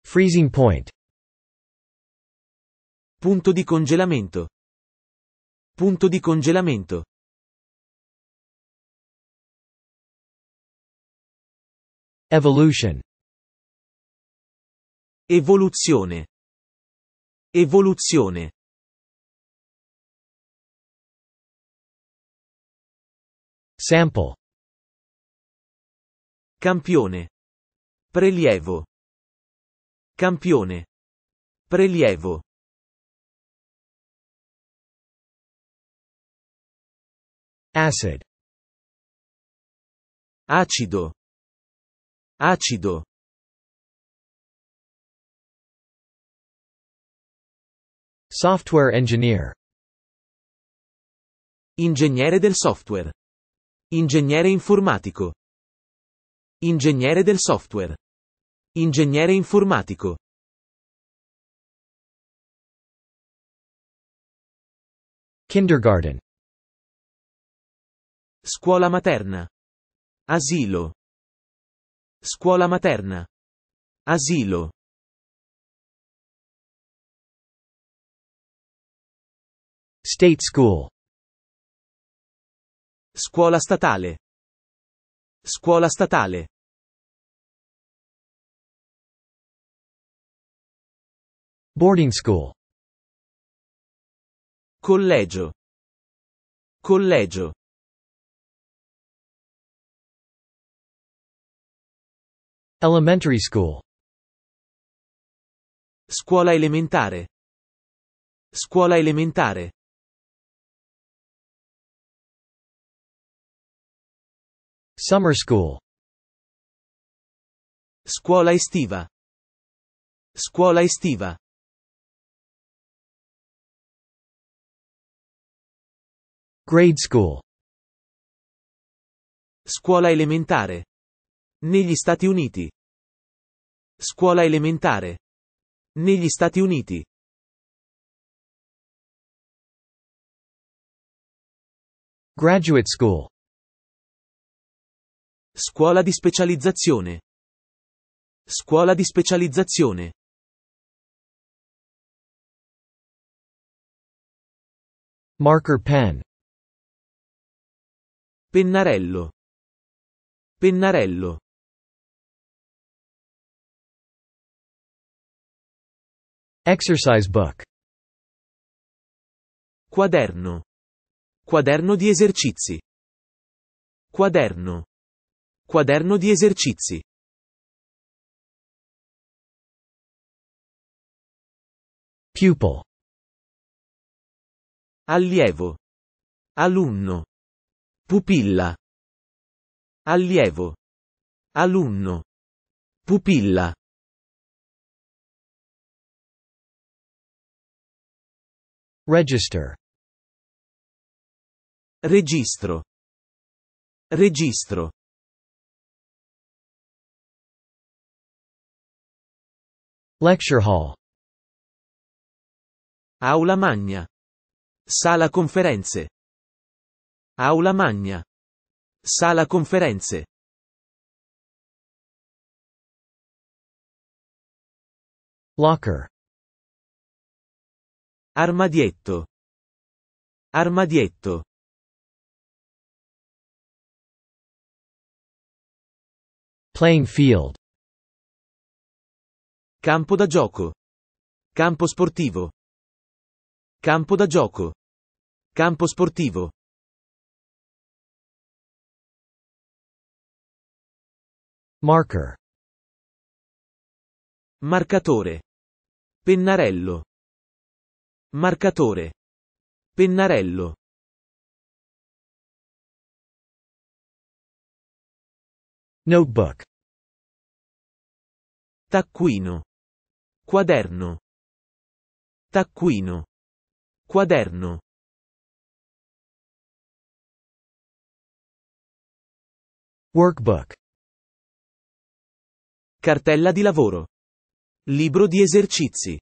Freezing point. Punto di congelamento. Punto di congelamento. Evolution. Evoluzione. Evoluzione. Sample. Campione. Prelievo. Campione. Prelievo. acid acido acido software engineer ingegnere del software ingegnere informatico ingegnere del software ingegnere informatico kindergarten Scuola materna. Asilo. Scuola materna. Asilo. State School. Scuola statale. Scuola statale. Boarding School. Collegio. Collegio. Elementary school. Scuola elementare. Scuola elementare. Summer school. Scuola estiva. Scuola estiva. Grade school. Scuola elementare. Negli Stati Uniti. Scuola elementare. Negli Stati Uniti. Graduate School. Scuola di specializzazione. Scuola di specializzazione. Marker pen. Pennarello. Pennarello. Exercise book. Quaderno. Quaderno di esercizi. Quaderno. Quaderno di esercizi. Pupil. Allievo. Alunno. Pupilla. Allievo. Alunno. Pupilla. Register. Registro. Registro. Lecture Hall. Aula Magna. Sala Conferenze. Aula Magna. Sala Conferenze. Locker. Armadietto. Armadietto. Playing field. Campo da gioco. Campo sportivo. Campo da gioco. Campo sportivo. Marker. Marcatore. Pennarello. Marcatore. Pennarello. Notebook. Taccuino. Quaderno. Taccuino. Quaderno. Workbook. Cartella di lavoro. Libro di esercizi.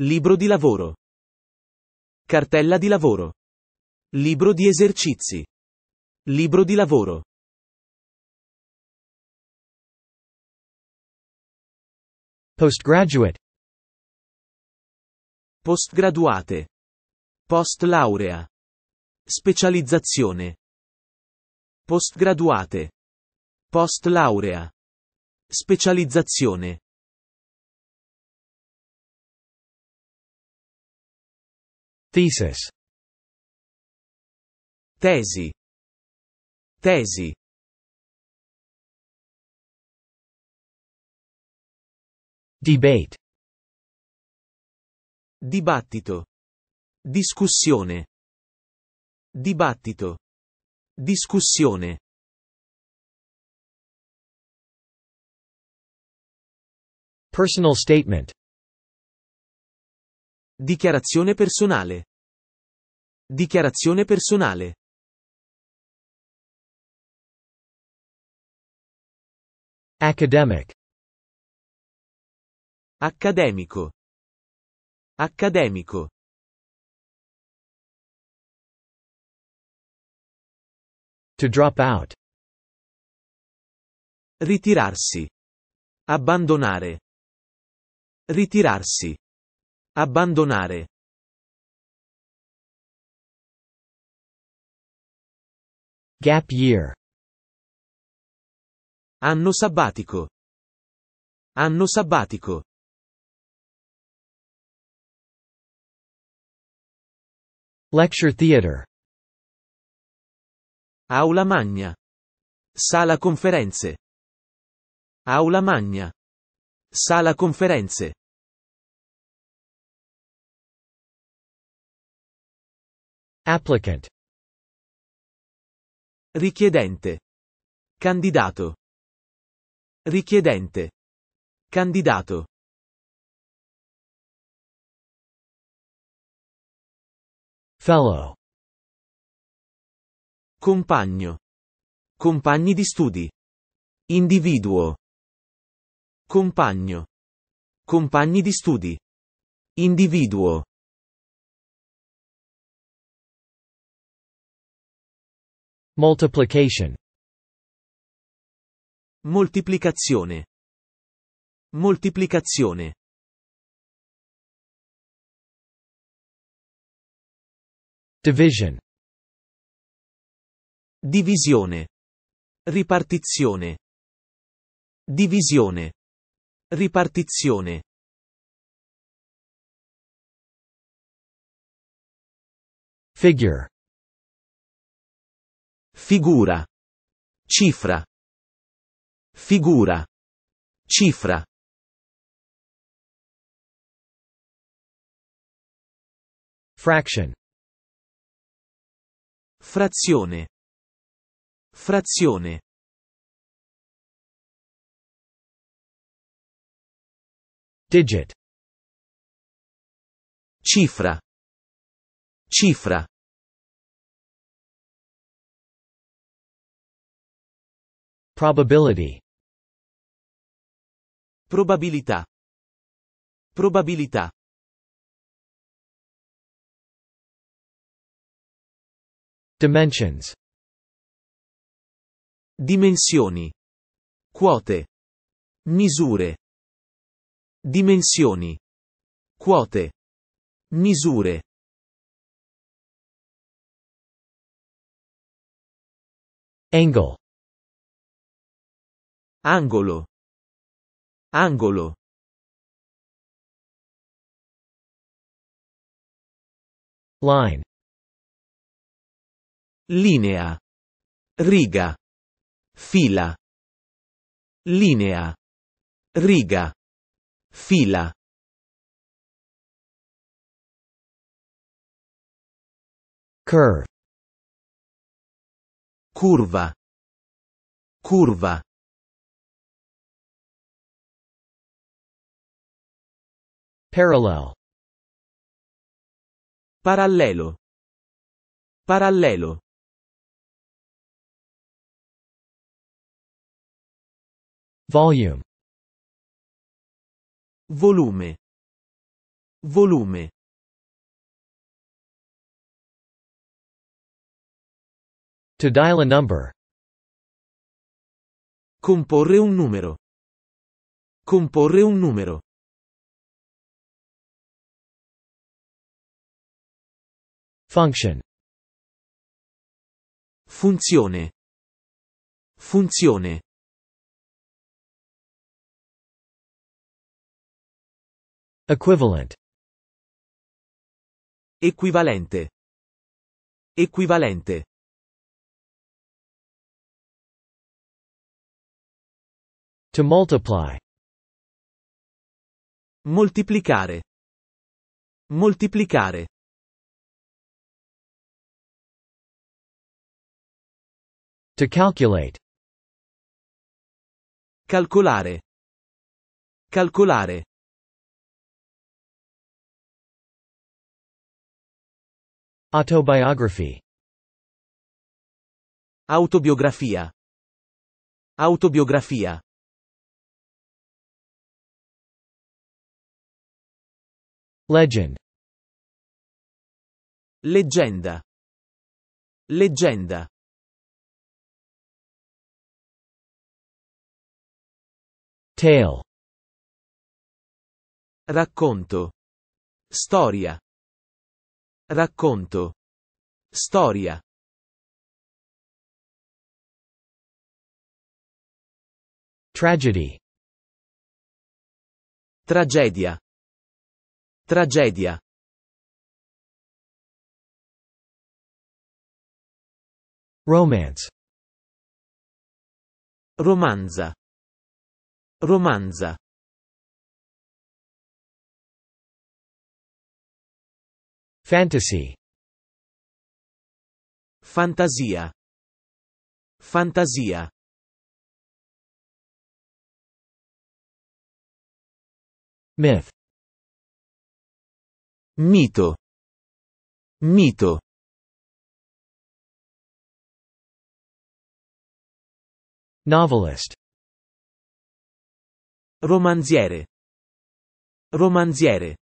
Libro di lavoro. Cartella di lavoro. Libro di esercizi. Libro di lavoro. Postgraduate. Postgraduate. Post laurea. Specializzazione. Postgraduate. Post laurea. Specializzazione. Thesis. Tesi. Tesi. Debate. Dibattito. Discussione. Dibattito. Discussione. Personal statement Dichiarazione personale. Dichiarazione personale. Academic. Accademico. Accademico. To drop out. Ritirarsi. Abbandonare. Ritirarsi. Abbandonare. Gap year. Anno sabbatico. Anno sabbatico. Lecture Theatre. Aula magna. Sala conferenze. Aula magna. Sala conferenze. Applicant. Richiedente. Candidato. Richiedente. Candidato. Fellow. Compagno. Compagni di studi. Individuo. Compagno. Compagni di studi. Individuo. Multiplication. Moltiplicazione. Moltiplicazione. Division. Divisione. Ripartizione. Divisione. Ripartizione. Figure. Figura. Cifra. Figura. Cifra. Fraction. Frazione. Frazione. Digit. Cifra. Cifra. Probability. Probabilità. Probabilità. Dimensions. Dimensioni. Quote. Misure. Dimensioni. Quote. Misure. Angle. Angolo. Angolo. Line. Linea. Riga. Fila. Linea. Riga. Fila. Curve. Curva. Curva. Parallel. Parallelo. Parallelo. Volume. Volume. Volume. To dial a number. Comporre un numero. Comporre un numero. Function. Funzione. Funzione. Equivalent. Equivalente. Equivalente. To multiply. Moltiplicare. Moltiplicare. To calculate. Calcolare. Calcolare. Autobiography. Autobiografia. Autobiografia. Legend. Leggenda. Leggenda. Tale. Racconto. Storia. Racconto. Storia. Tragedy. Tragedia. Tragedia. Romance. Romanza. Romanza Fantasy Fantasia Fantasia Myth Mito Mito Novelist Romanziere. Romanziere.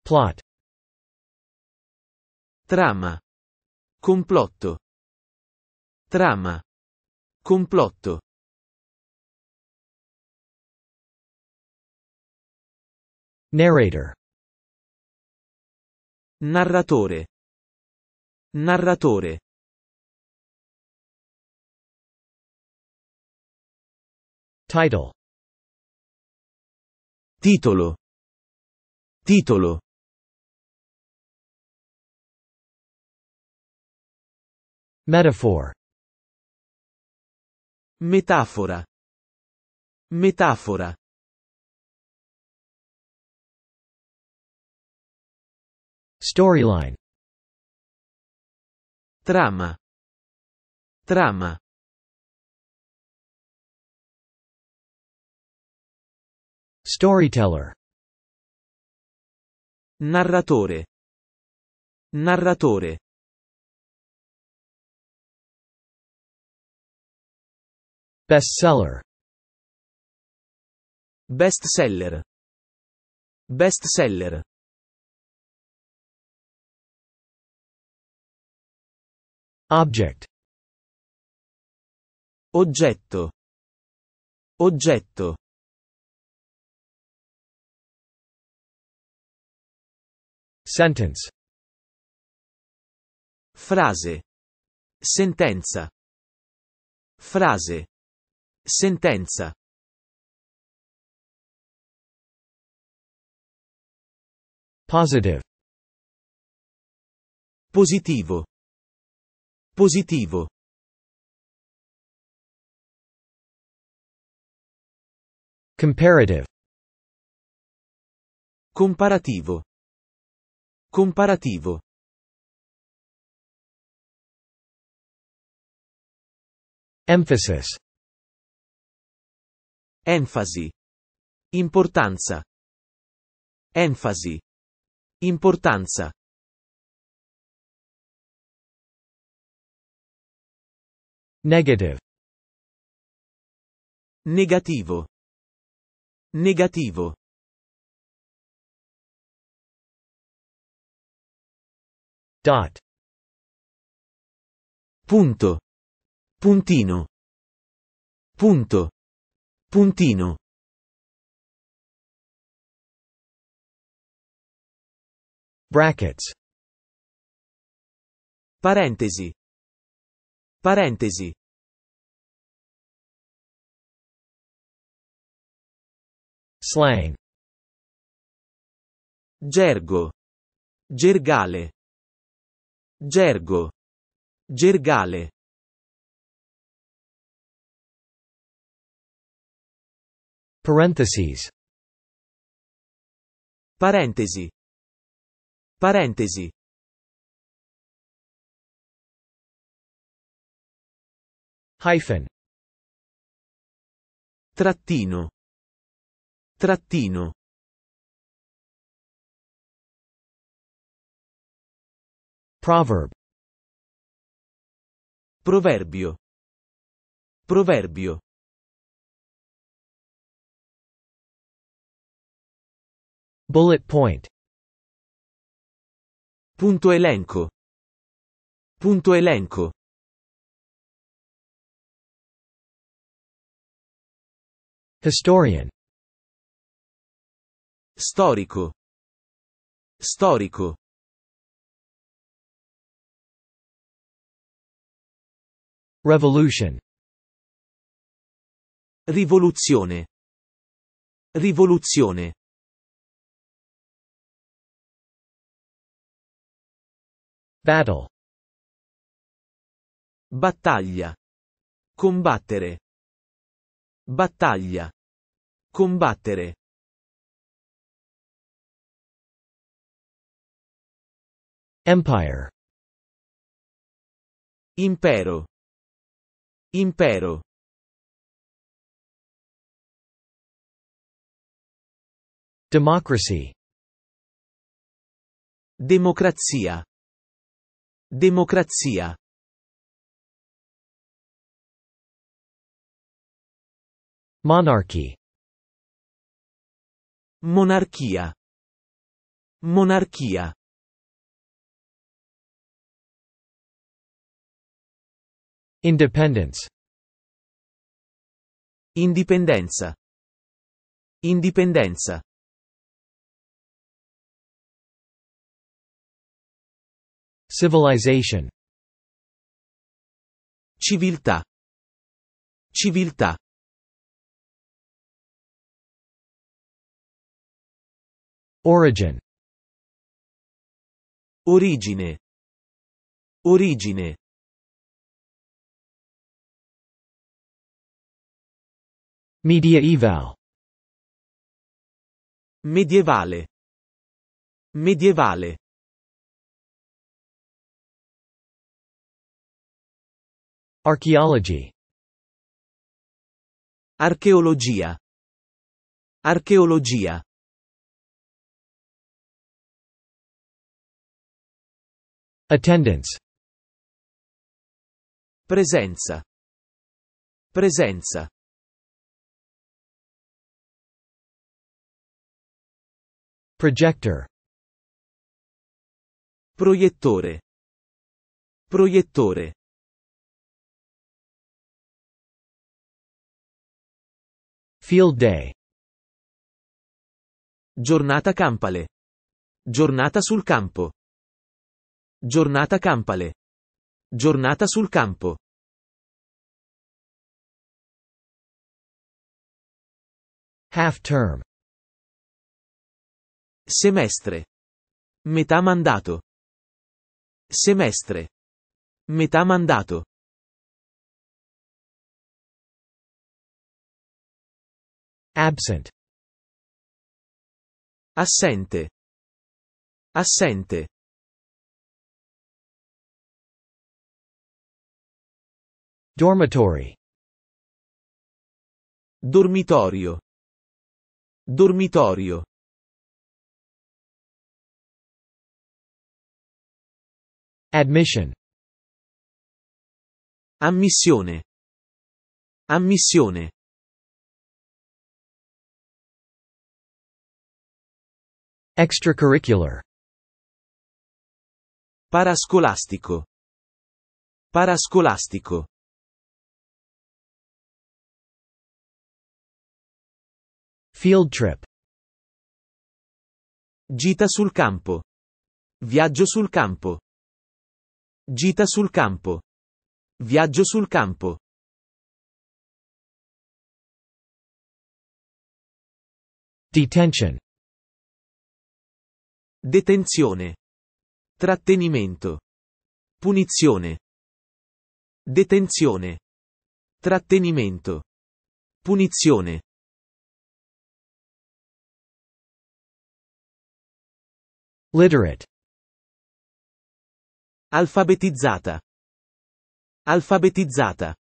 Plot. Trama. Complotto. Trama. Complotto. Narrator. Narratore. Narratore. Title Titolo Titolo Metaphor Metafora Metafora Storyline Trama Trama Storyteller. Narratore. Narratore. Bestseller. Bestseller. Bestseller. Object. Oggetto. Oggetto. Sentence. Frase. Sentenza. Frase. Sentenza. Positive. Positivo. Positivo. Comparative. Comparativo. Comparativo. Emphasis. Enfasi. Importanza. Enfasi. Importanza. Negative. Negativo. Negativo. Dot. Punto. Puntino. Punto. Puntino. Brackets. Parentesi. Parentesi. Slang. Gergo. Gergale. Gergo. Gergale. Parentheses. Parentesi. Parentesi. Hyphen. Trattino. Trattino. Proverb. Proverbio. Proverbio. Bullet point. Punto elenco. Punto elenco. Historian. Storico. Storico. Revolution. Rivoluzione. Rivoluzione. Battle. Battaglia. Combattere. Battaglia. Combattere. Empire. Impero. Impero Democracy Democrazia Democrazia Monarchy Monarchia Monarchia Independence. Indipendenza. Indipendenza. Civilization. Civiltà. Civiltà. Origin. Origine. Origine. Medieval. Medievale. Medievale. Archaeology. Archeologia. Archeologia. Attendance. Presenza. Presenza. Projector. Proiettore. Proiettore. Field Day. Giornata campale. Giornata sul campo. Giornata campale. Giornata sul campo. Half term. Semestre. Metà mandato. Semestre. Metà mandato. Absent. Assente. Assente. Dormitory. Dormitorio. Dormitorio. Admission. Ammissione. Ammissione. Extracurricular. Parascolastico. Parascolastico. Field trip. Gita sul campo. Viaggio sul campo. Gita sul campo. Viaggio sul campo. Detention. Detenzione. Trattenimento. Punizione. Detenzione. Trattenimento. Punizione. Literate. Alfabetizzata. Alfabetizzata.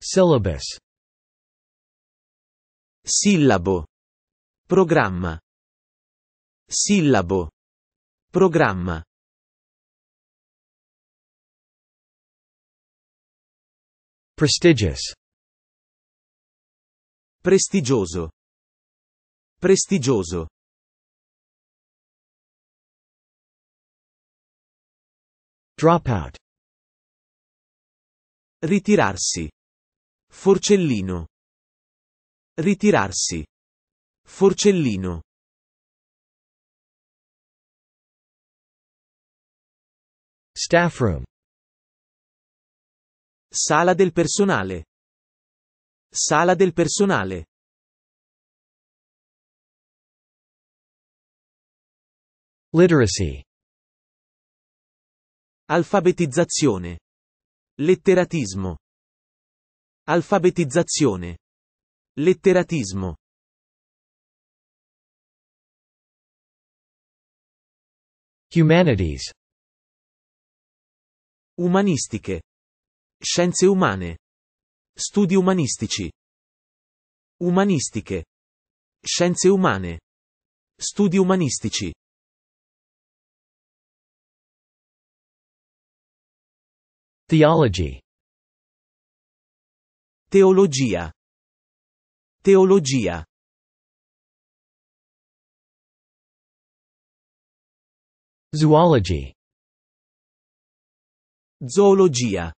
Syllabus. Sillabo. Programma. Sillabo. Programma. Prestigious. Prestigioso. Prestigioso. Dropout. Ritirarsi. Forcellino. Ritirarsi. Forcellino. Staff room. Sala del personale. Sala del personale. Literacy. Alfabetizzazione. Letteratismo. Alfabetizzazione. Letteratismo. Humanities. Umanistiche. Scienze umane. Studi umanistici. Umanistiche. Scienze umane. Studi umanistici. Theology Teologia Teologia Zoology Zoologia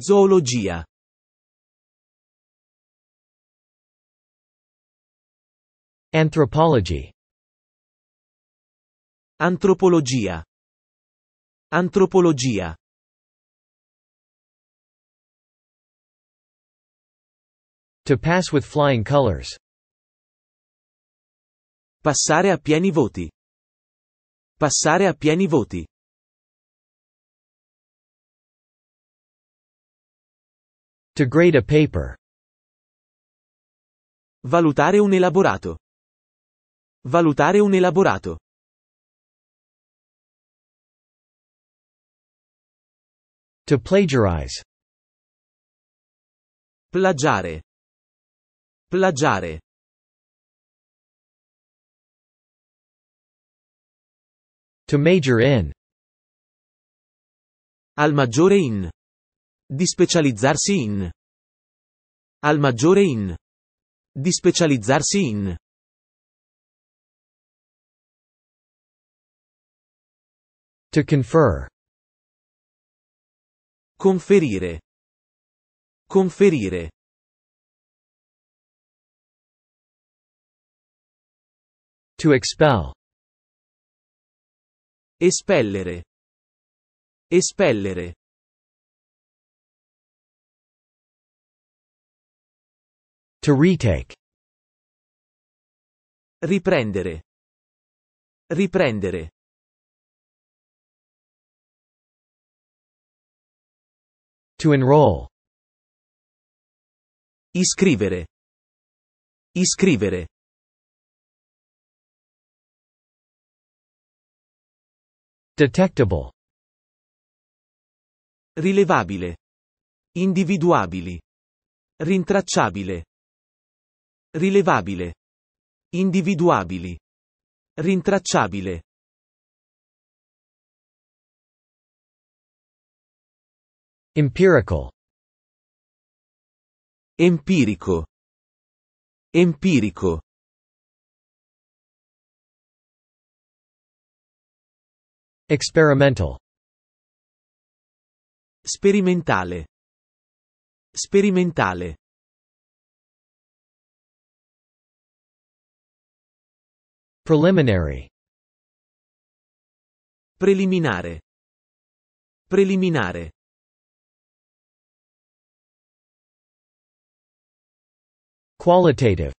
Zoologia Anthropology Antropologia Antropologia To pass with flying colors. Passare a pieni voti. Passare a pieni voti. To grade a paper. Valutare un elaborato. Valutare un elaborato. To plagiarize. Plagiare. Plagiare. To major in. Al maggiore in. Di specializzarsi in. Al maggiore in. Di specializzarsi in. To confer. Conferire. Conferire. To expel. Espellere. Espellere. To retake. Riprendere. Riprendere. To enroll. Iscrivere. Iscrivere. Detectable. Rilevabile. Individuabili. Rintracciabile. Rilevabile. Individuabili. Rintracciabile. Empirical. Empirico. Empirico. Experimental. Sperimentale. Sperimentale. Preliminary. Preliminare. Preliminare. Qualitative.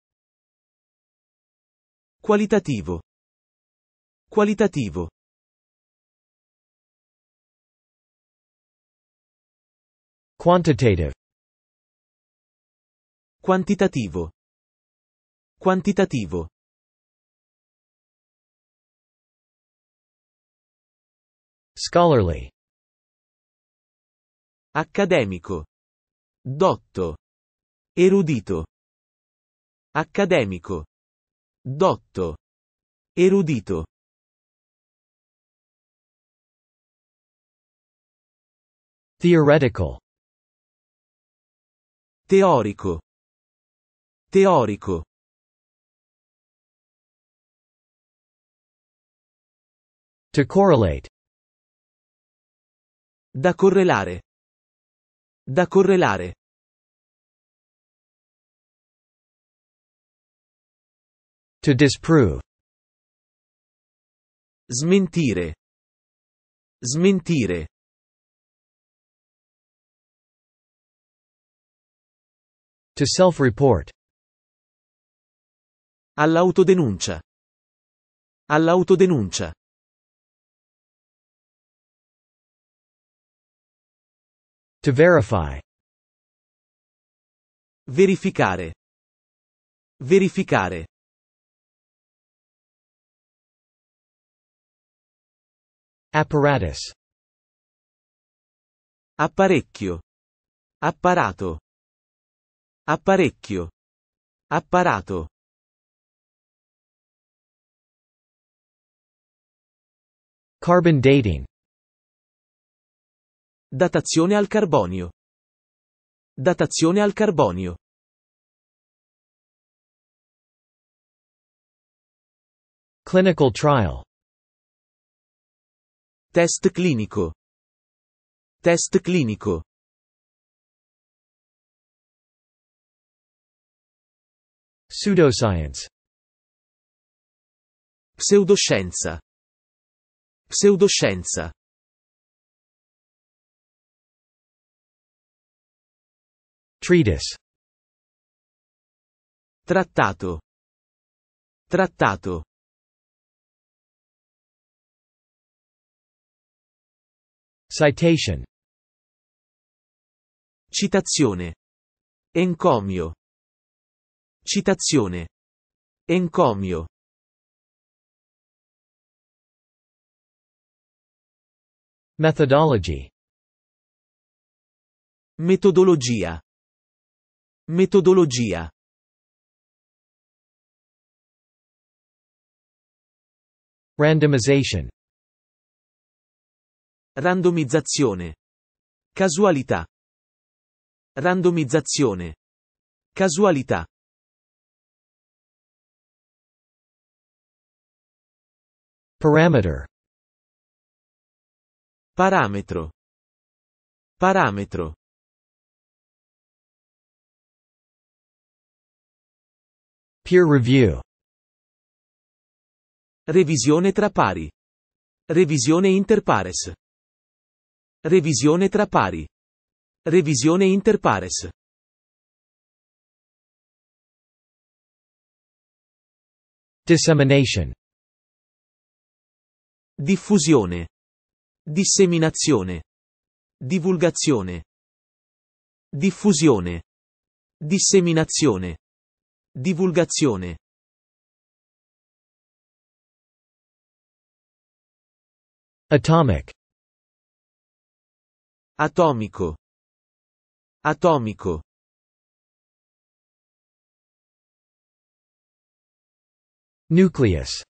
Qualitativo. Qualitativo. Quantitative. Quantitativo. Quantitativo. Scholarly. Accademico. Dotto. Erudito. Accademico. Dotto. Erudito. Theoretical Teorico. Teorico. To correlate. Da correlare. Da correlare. To disprove. Smentire. Smentire. To self-report. All'autodenuncia. All'autodenuncia. To verify. Verificare. Verificare. Apparatus. Apparecchio. Apparato. Apparecchio. Apparato. Carbon dating. Datazione al carbonio. Datazione al carbonio. Clinical trial. Test clinico. Test clinico. Pseudoscience Pseudoscienza Pseudoscienza Treatise Trattato Trattato Citation Citazione Encomio Citazione. Encomio. Methodology. Metodologia. Metodologia. Randomization. Randomizzazione. Casualità. Randomizzazione. Casualità. Parameter Parametro Parametro Peer review Revisione tra pari Revisione inter pares Revisione tra pari Revisione inter pares Dissemination Diffusione. Disseminazione. Divulgazione. Diffusione. Disseminazione. Divulgazione. Atomic. Atomico. Atomico. Nucleus.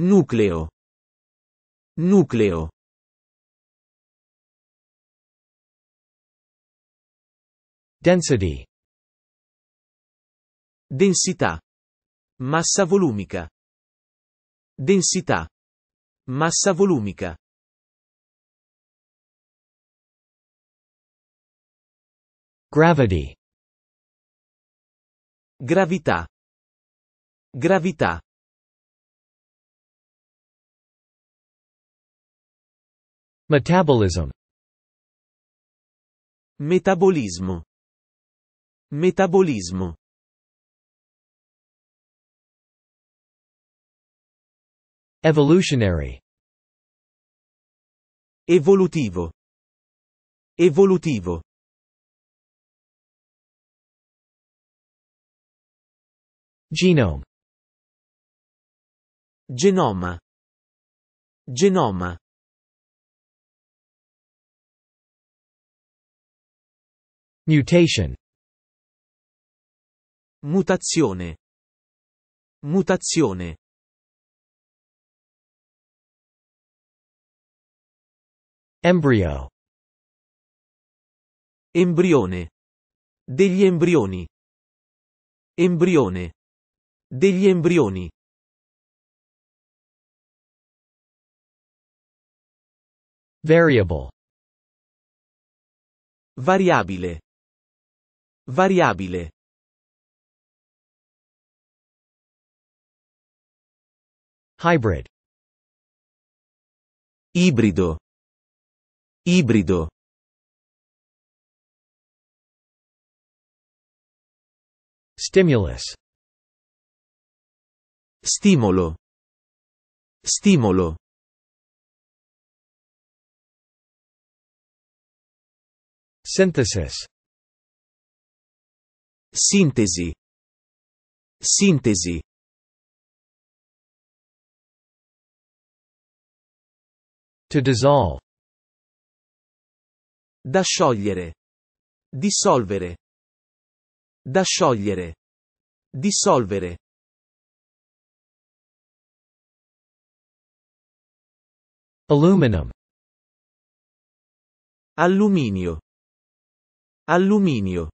Nucleo. Nucleo. Density. Densità. Massa volumica. Densità. Massa volumica. Gravity. Gravità. Gravità. Metabolism. Metabolismo. Metabolismo. Evolutionary. Evolutivo. Evolutivo. Genome. Genoma. Genoma. Mutation. Mutazione. Mutazione. Embryo. Embrione. Degli embrioni. Embrione. Degli embrioni. Variable. Variabile. Variabile. Hybrid. Ibrido. Ibrido. Stimulus. Stimolo. Stimolo. Synthesis. Sintesi. Sintesi. To dissolve. Da sciogliere. Dissolvere. Da sciogliere. Dissolvere. Aluminum. Alluminio. Alluminio.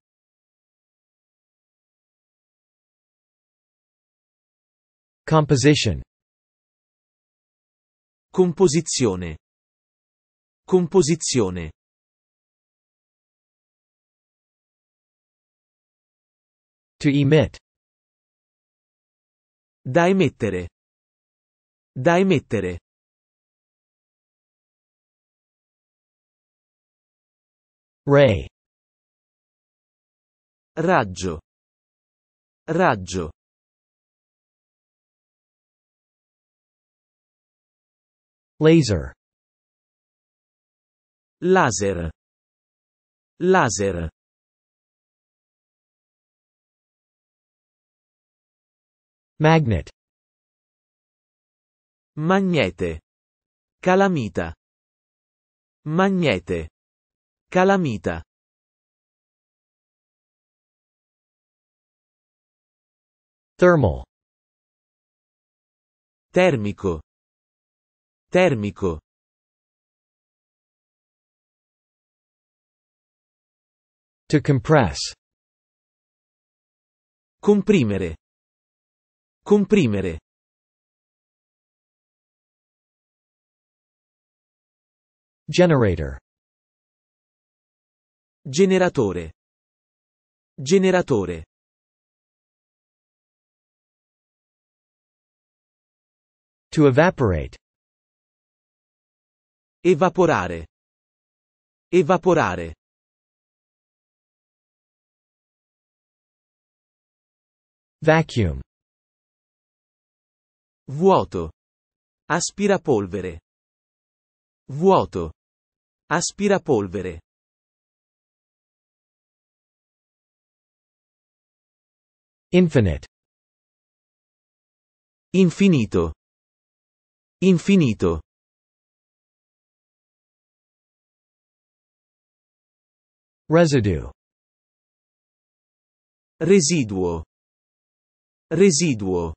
Composition Composizione Composizione To emit Da emettere Da emettere Ray Raggio Raggio Laser. Laser. Laser. Magnet. Magnete. Calamita. Magnete. Calamita. Thermal. Termico. Termico. To compress. Comprimere. Comprimere. Generator. Generatore. Generatore. To evaporate. Evaporare. Evaporare. Vacuum. Vuoto. Aspira polvere. Vuoto. Aspira polvere. Infinite. Infinito. Infinito. Residue. Residuo. Residuo.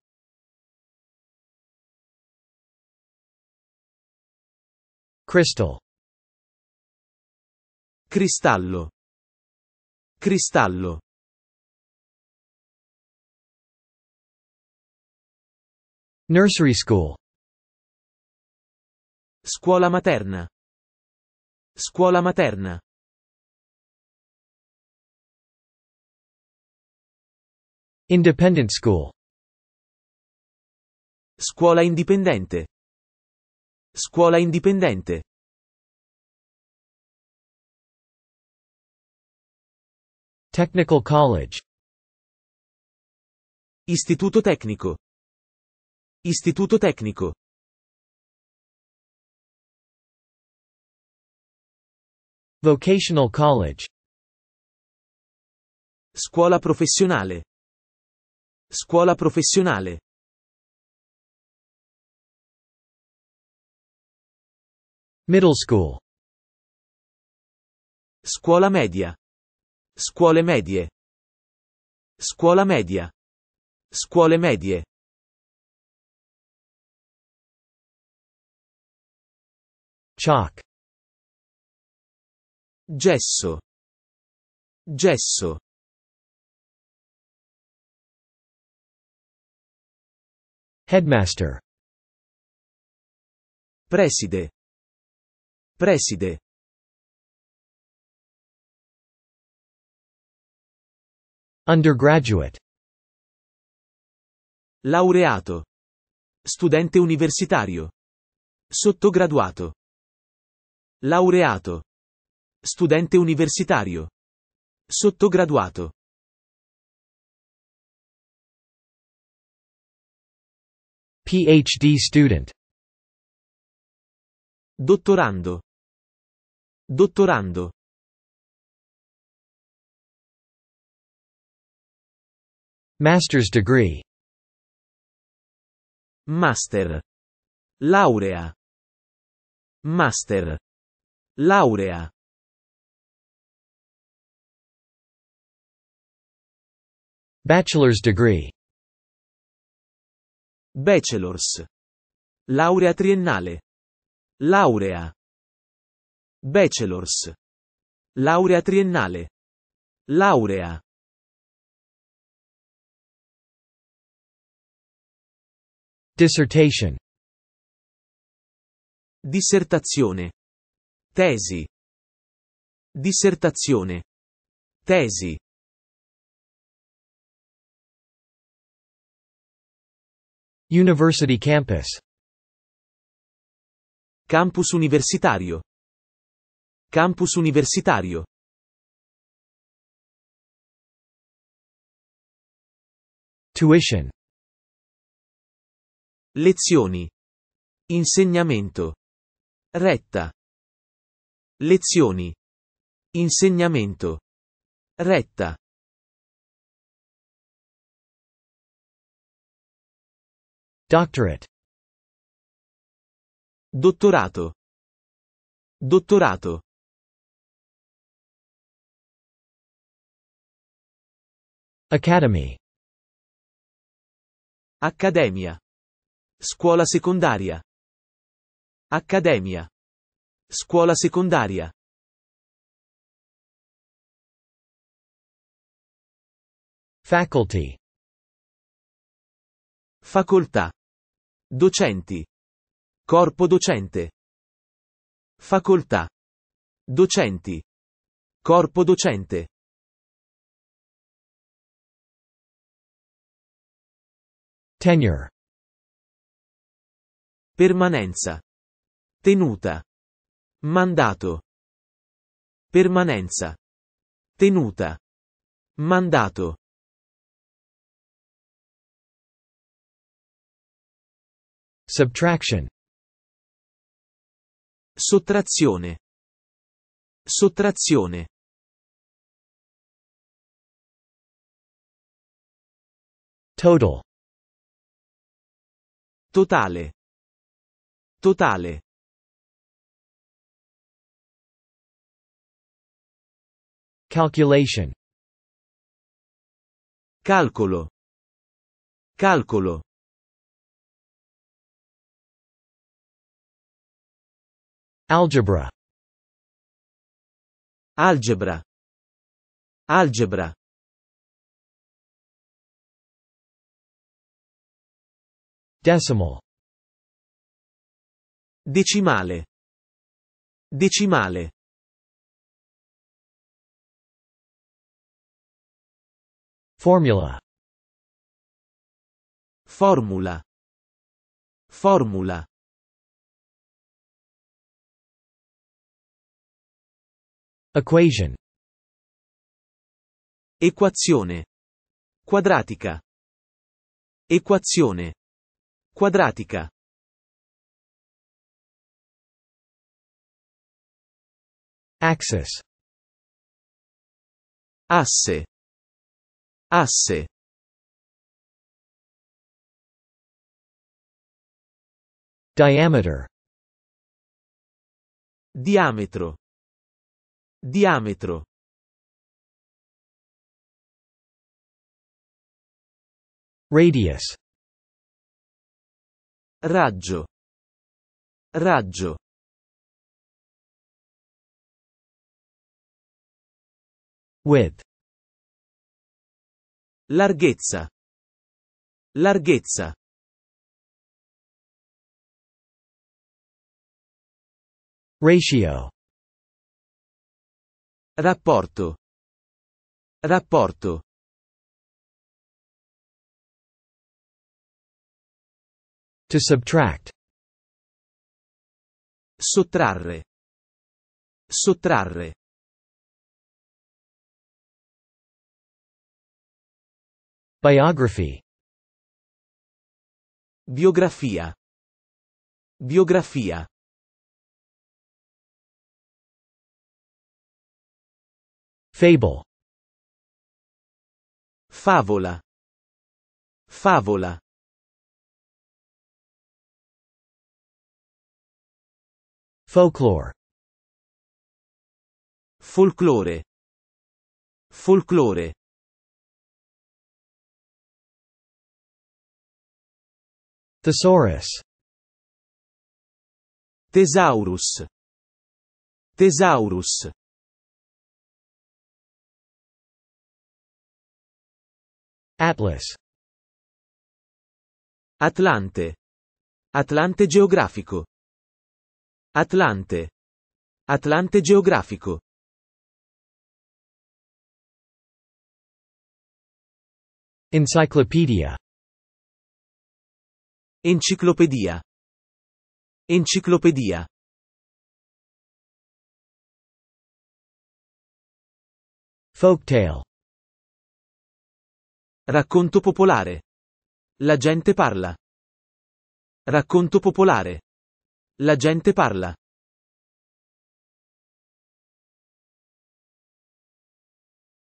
Crystal. Cristallo. Cristallo. Nursery school. Scuola materna. Scuola materna. Independent School. Scuola indipendente. Scuola indipendente. Technical College. Istituto tecnico. Istituto tecnico. Vocational College. Scuola professionale. Scuola professionale. Middle school. Scuola media. Scuole medie. Scuola media. Scuole medie. Chalk. Gesso. Gesso. Headmaster. Preside. Preside. Undergraduate. Laureato. Studente universitario. Sottograduato. Laureato. Studente universitario. Sottograduato. PhD student. Dottorando. Dottorando. Master's degree. Master. Laurea. Master. Laurea. Bachelor's degree Bachelors. Laurea triennale. Laurea. Bachelors. Laurea triennale. Laurea. Dissertation. Dissertazione. Tesi. Dissertazione. Tesi. University Campus Campus universitario Campus universitario Tuition Lezioni Insegnamento Retta Lezioni Insegnamento Retta Doctorate. Dottorato. Dottorato. Academy. Accademia. Scuola secondaria. Accademia. Scuola secondaria. Faculty. Facoltà. Docenti. Corpo docente. Facoltà. Docenti. Corpo docente. Tenure. Permanenza. Tenuta. Mandato. Permanenza. Tenuta. Mandato. Subtraction. Sottrazione. Sottrazione. Total. Totale. Totale. Calculation. Calcolo. Calcolo. Algebra. Algebra. Algebra. Decimal. Decimale. Decimale. Formula. Formula. Formula. Equation. Equazione. Quadratica. Equazione. Quadratica. Axis. Asse. Asse. Diameter. Diametro. Diametro. Radius. Raggio. Raggio. Width. Larghezza. Larghezza. Ratio. Rapporto. Rapporto. To subtract. Sottrarre. Sottrarre. Biography. Biografia. Biografia. Fable. Favola. Favola. Folklore. Folklore. Folklore. Thesaurus. Thesaurus. Thesaurus. Atlas. Atlante. Atlante geografico. Atlante. Atlante geografico. Encyclopedia. Enciclopedia. Enciclopedia. Folktale. Racconto popolare. La gente parla. Racconto popolare. La gente parla.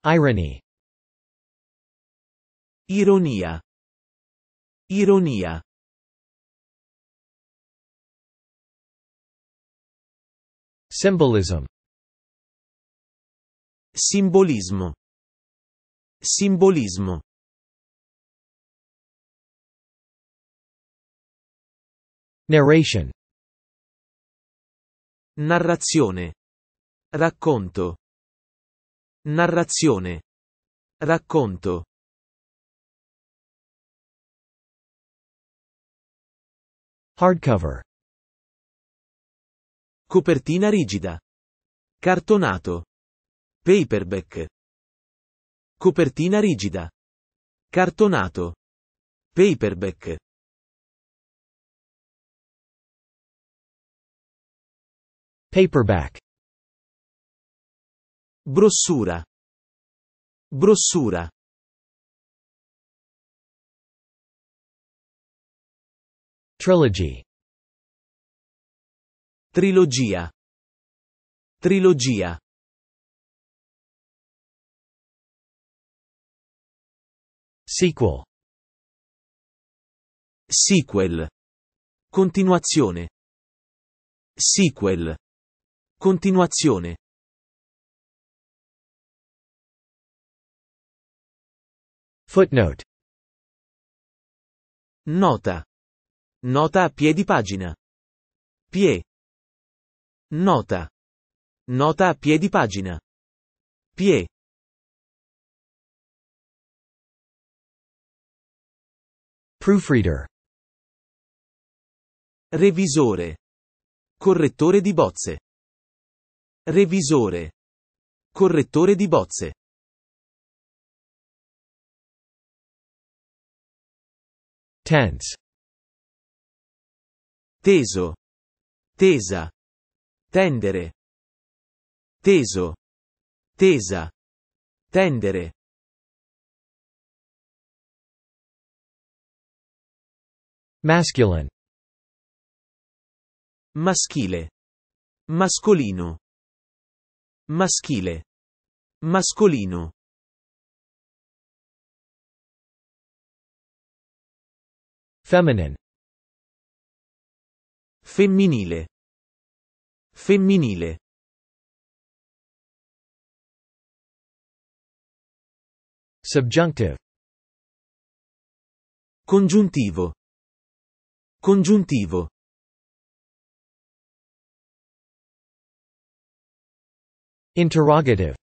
Irony. Ironia. Ironia. Symbolism. Simbolismo. Simbolismo. Narration. Narrazione. Racconto. Narrazione. Racconto. Hardcover. Copertina rigida. Cartonato. Paperback. Copertina rigida. Cartonato. Paperback. Paperback. Brossura. Brossura. Trilogy. Trilogia. Trilogia. Sequel. Sequel. Continuazione. Sequel. Continuazione. Footnote. Nota. Nota a piedi pagina. Pie. Nota. Nota a piedi pagina. Pie. Proofreader. Revisore. Correttore di bozze. Revisore. Correttore di bozze. Tense. Teso. Tesa. Tendere. Teso. Tesa. Tendere. Masculine. Maschile. Mascolino. Maschile. Mascolino. Feminine. Femminile. Femminile. Subjunctive. Congiuntivo. Congiuntivo. Interrogative.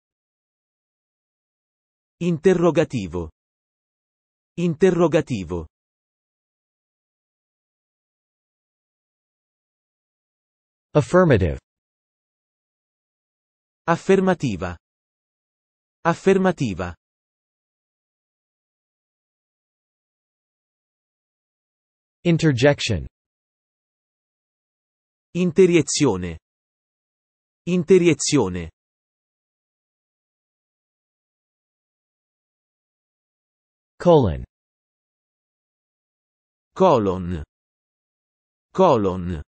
Interrogativo. Interrogativo. Affirmative. Affermativa. Affermativa. Interjection. Interiezione. Interiezione. Colon. Colon. Colon.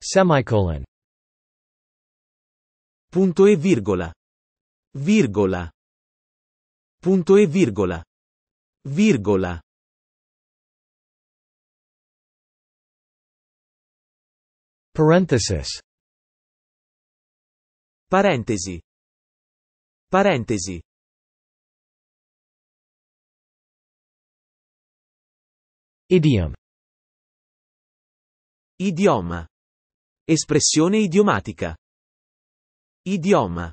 Semicolon. Punto e virgola. Virgola. Punto e virgola. Virgola. Parenthesis. Parentesi. Parentesi. Idiom. Idioma. Espressione idiomatica. Idioma.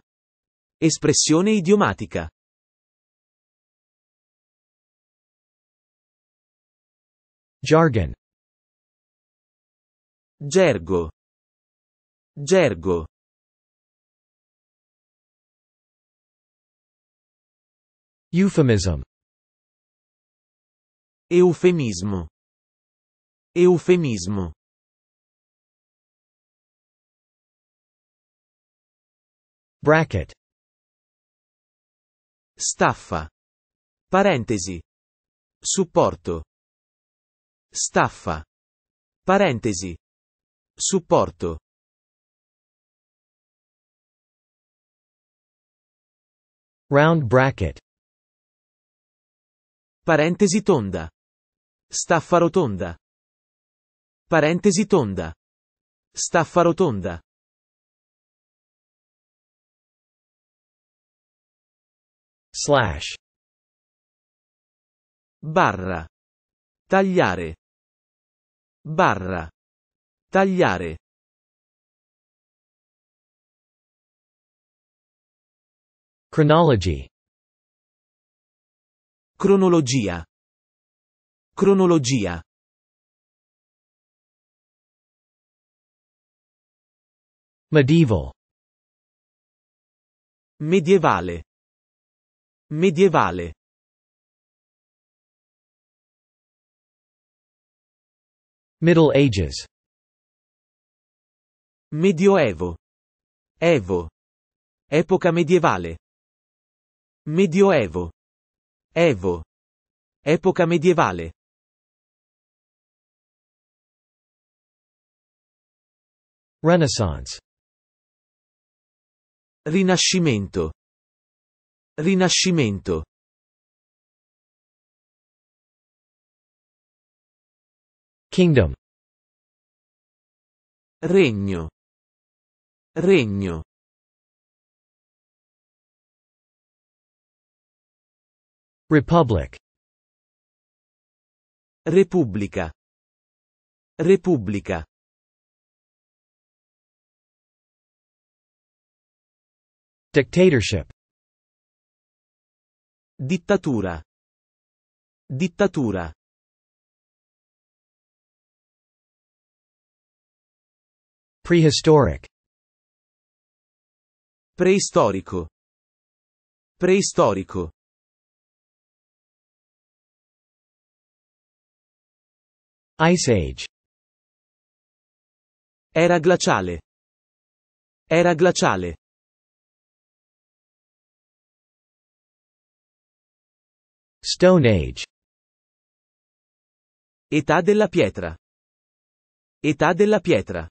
Espressione idiomatica. Jargon. Gergo. Gergo. Euphemism Eufemismo Eufemismo Bracket Staffa Parentesi Supporto Staffa Parentesi Supporto Round bracket Parentesi tonda. Staffa rotonda. Parentesi tonda. Staffa rotonda. Slash. Barra. Tagliare. Barra. Tagliare. Chronology Cronologia. Cronologia. Medieval. Medievale. Medievale. Middle Ages. Medioevo. Evo. Epoca medievale. Medioevo. Evo. Epoca medievale. Renaissance. Rinascimento. Rinascimento. Kingdom. Regno. Regno. Republic Repubblica Repubblica Dictatorship Dittatura Dittatura Prehistoric Preistorico Preistorico Ice Age. Era glaciale. Era glaciale. Stone Age. Età della pietra. Età della pietra.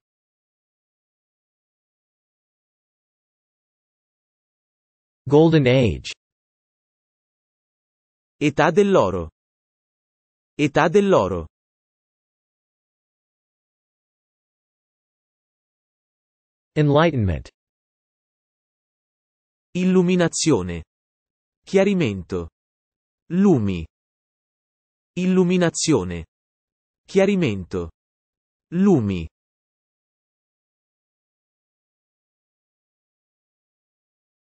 Golden Age. Età dell'oro. Età dell'oro. Enlightenment. Illuminazione. Chiarimento. Lumi. Illuminazione. Chiarimento. Lumi.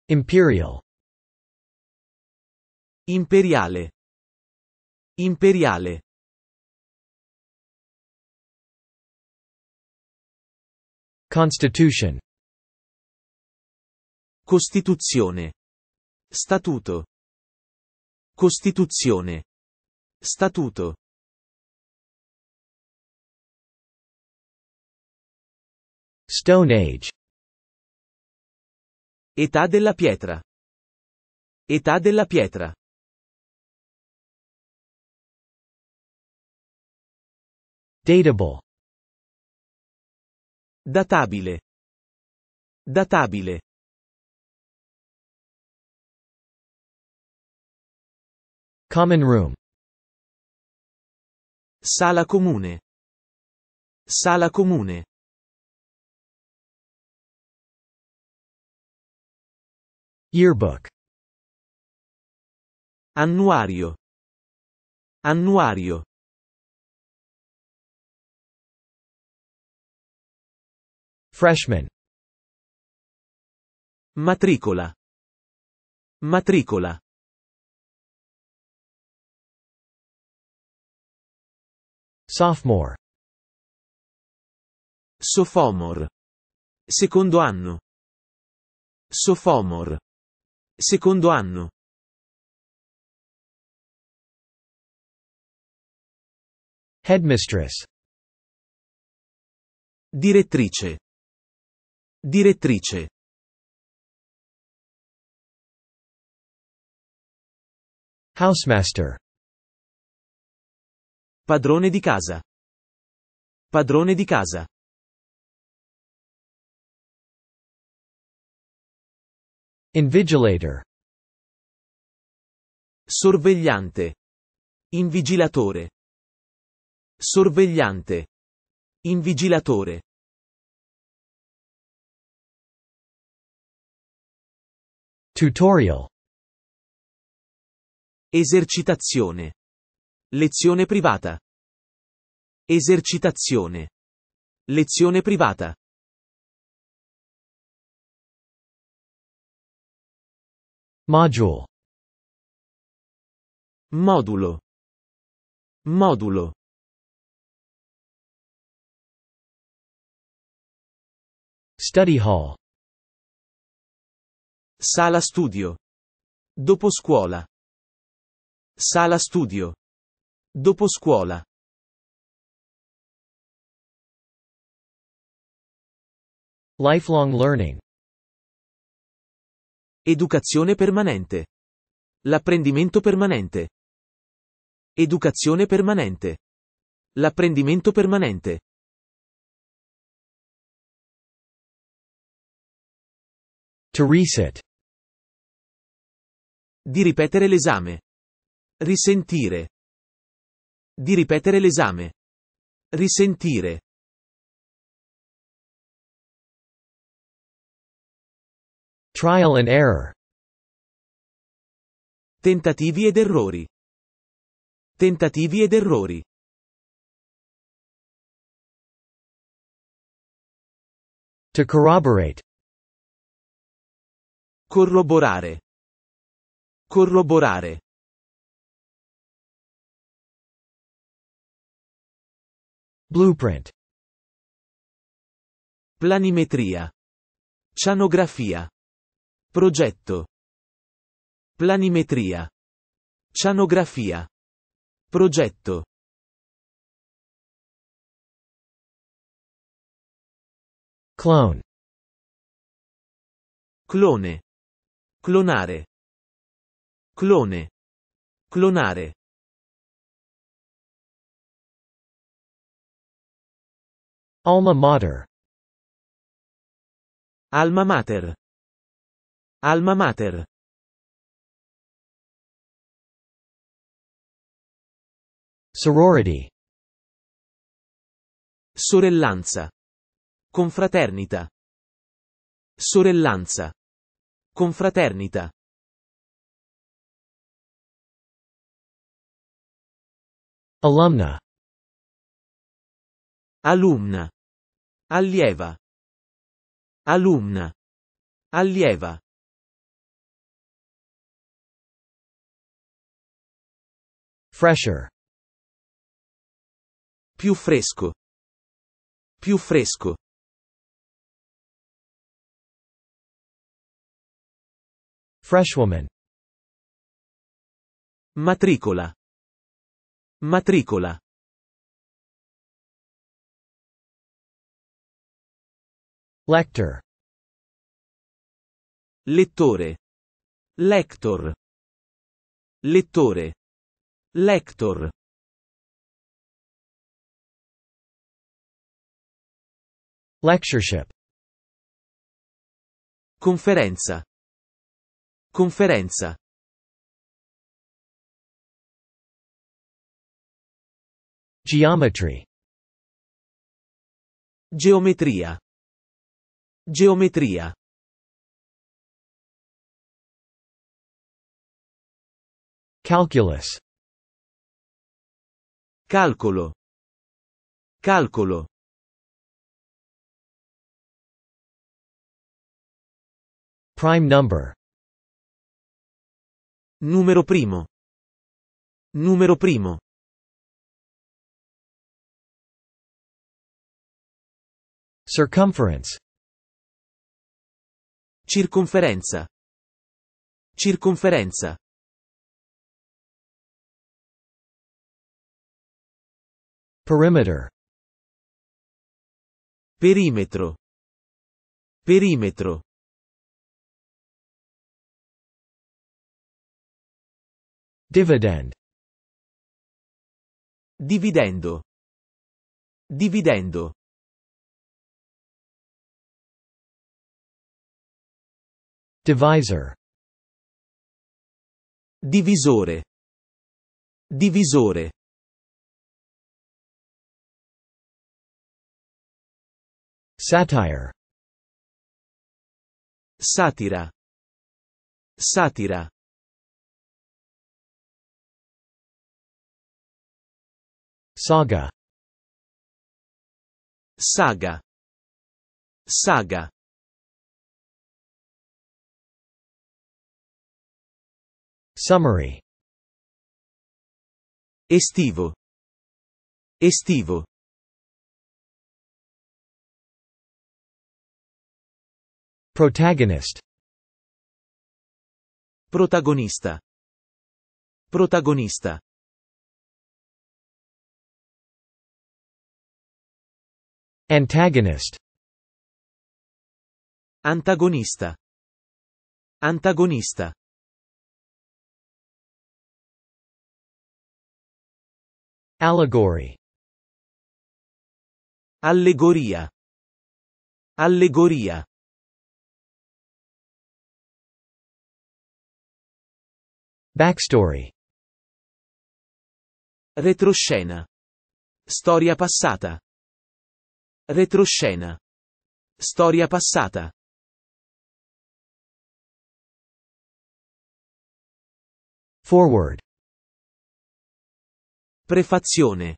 Imperial. Imperiale. Imperiale. Constitution Costituzione Statuto Costituzione Statuto Stone Age Età della pietra Età della pietra Datable Databile. Databile. Common room. Sala comune. Sala comune. Yearbook. Annuario. Annuario. Freshman. Matricola. Matricola. Sophomore. Sophomore. Secondo anno. Sophomore. Secondo anno. Headmistress. Direttrice. Direttrice. Housemaster. Padrone di casa. Padrone di casa. Invigilator. Sorvegliante. Invigilatore. Sorvegliante. Invigilatore. Tutorial. Esercitazione. Lezione privata. Esercitazione. Lezione privata. Module. Modulo. Modulo. Study hall. Sala studio. Dopo scuola. Sala studio. Dopo scuola. Lifelong learning. Educazione permanente. L'apprendimento permanente. Educazione permanente. L'apprendimento permanente. To reset. Di ripetere l'esame. Risentire. Di ripetere l'esame. Risentire. Trial and error. Tentativi ed errori. Tentativi ed errori. To corroborate. Corroborare. Corroborare. Blueprint. Planimetria. Cianografia. Progetto. Planimetria. Cianografia. Progetto. Clone. Clone. Clonare. Clone. Clonare. Alma mater. Alma mater. Alma mater. Sorority. Sorellanza. Confraternita. Sorellanza. Confraternita. Alumna. Alumna. Allieva. Alumna. Allieva. Fresher. Più fresco. Più fresco. Freshwoman. Matricola. Matricola. Lector. Lettore. Lector. Lettore. Lector. Lectureship. Conferenza. Conferenza. Geometry Geometria Geometria Calculus Calcolo Calcolo Prime number Numero primo Numero primo Circumference Circonferenza Circonferenza Perimeter Perimetro Perimetro Dividend Dividendo Dividendo Divisor. Divisore. Divisore. Satire. Satira. Satira. Saga. Saga. Saga. Summary Estivo Estivo Protagonist Protagonista Protagonista Antagonist Antagonista Antagonista Allegory Allegoria Allegoria Backstory Retroscena Storia passata Retroscena Storia passata Forward Prefazione.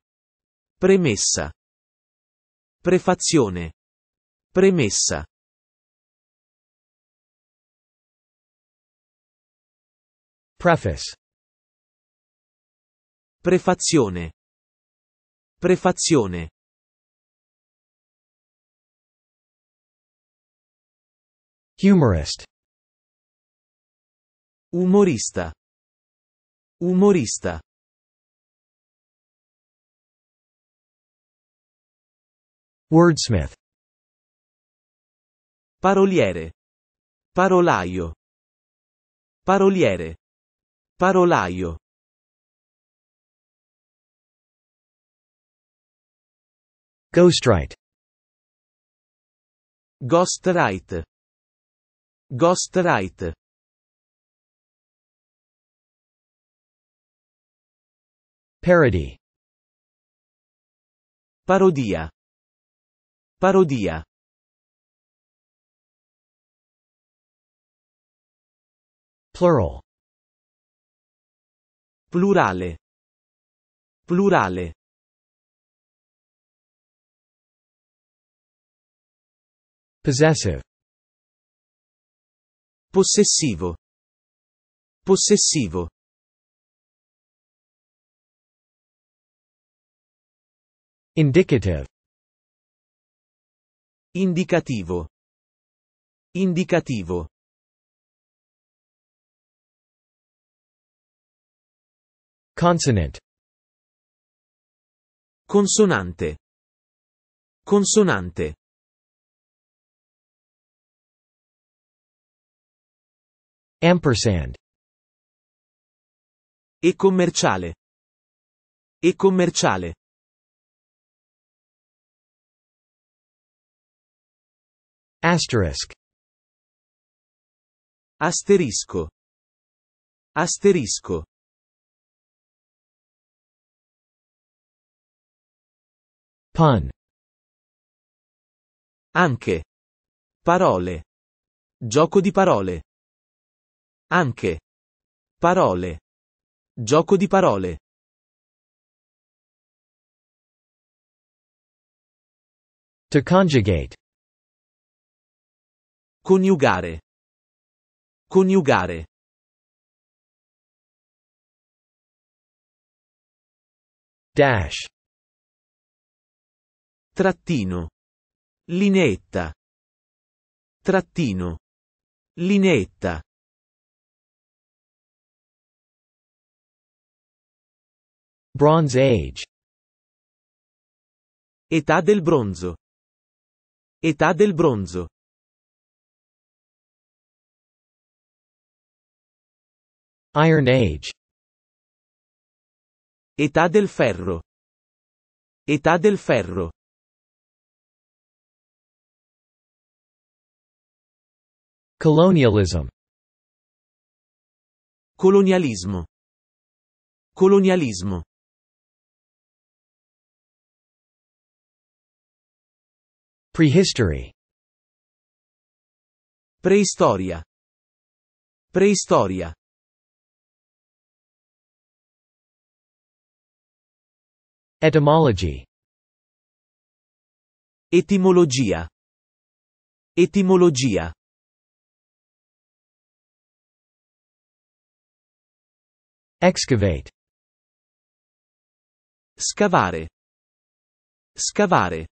Premessa. Prefazione. Premessa. Preface. Prefazione. Prefazione. Humorist. Umorista. Umorista. Wordsmith. Paroliere. Parolaio. Paroliere. Parolaio. Ghostwrite. Ghostwrite. Ghostwrite. Parody. Parodia. Parodia. Plural. Plurale. Plurale. Possessive. Possessivo. Possessivo. Indicative. Indicativo. Indicativo. Consonant. Consonante. Consonante. Ampersand. E commerciale. E commerciale. Asterisk. Asterisco. Asterisco. Pun. Anche. Parole. Gioco di parole. Anche. Parole. Gioco di parole. To conjugate. Coniugare. Coniugare. Dash. Trattino. Lineetta. Trattino. Lineetta. Bronze Age. Età del bronzo. Età del bronzo. Iron Age Età del ferro Età del ferro Colonialism Colonialismo Colonialismo Prehistory Preistoria Preistoria Etymology Etimologia Etimologia Excavate Scavare Scavare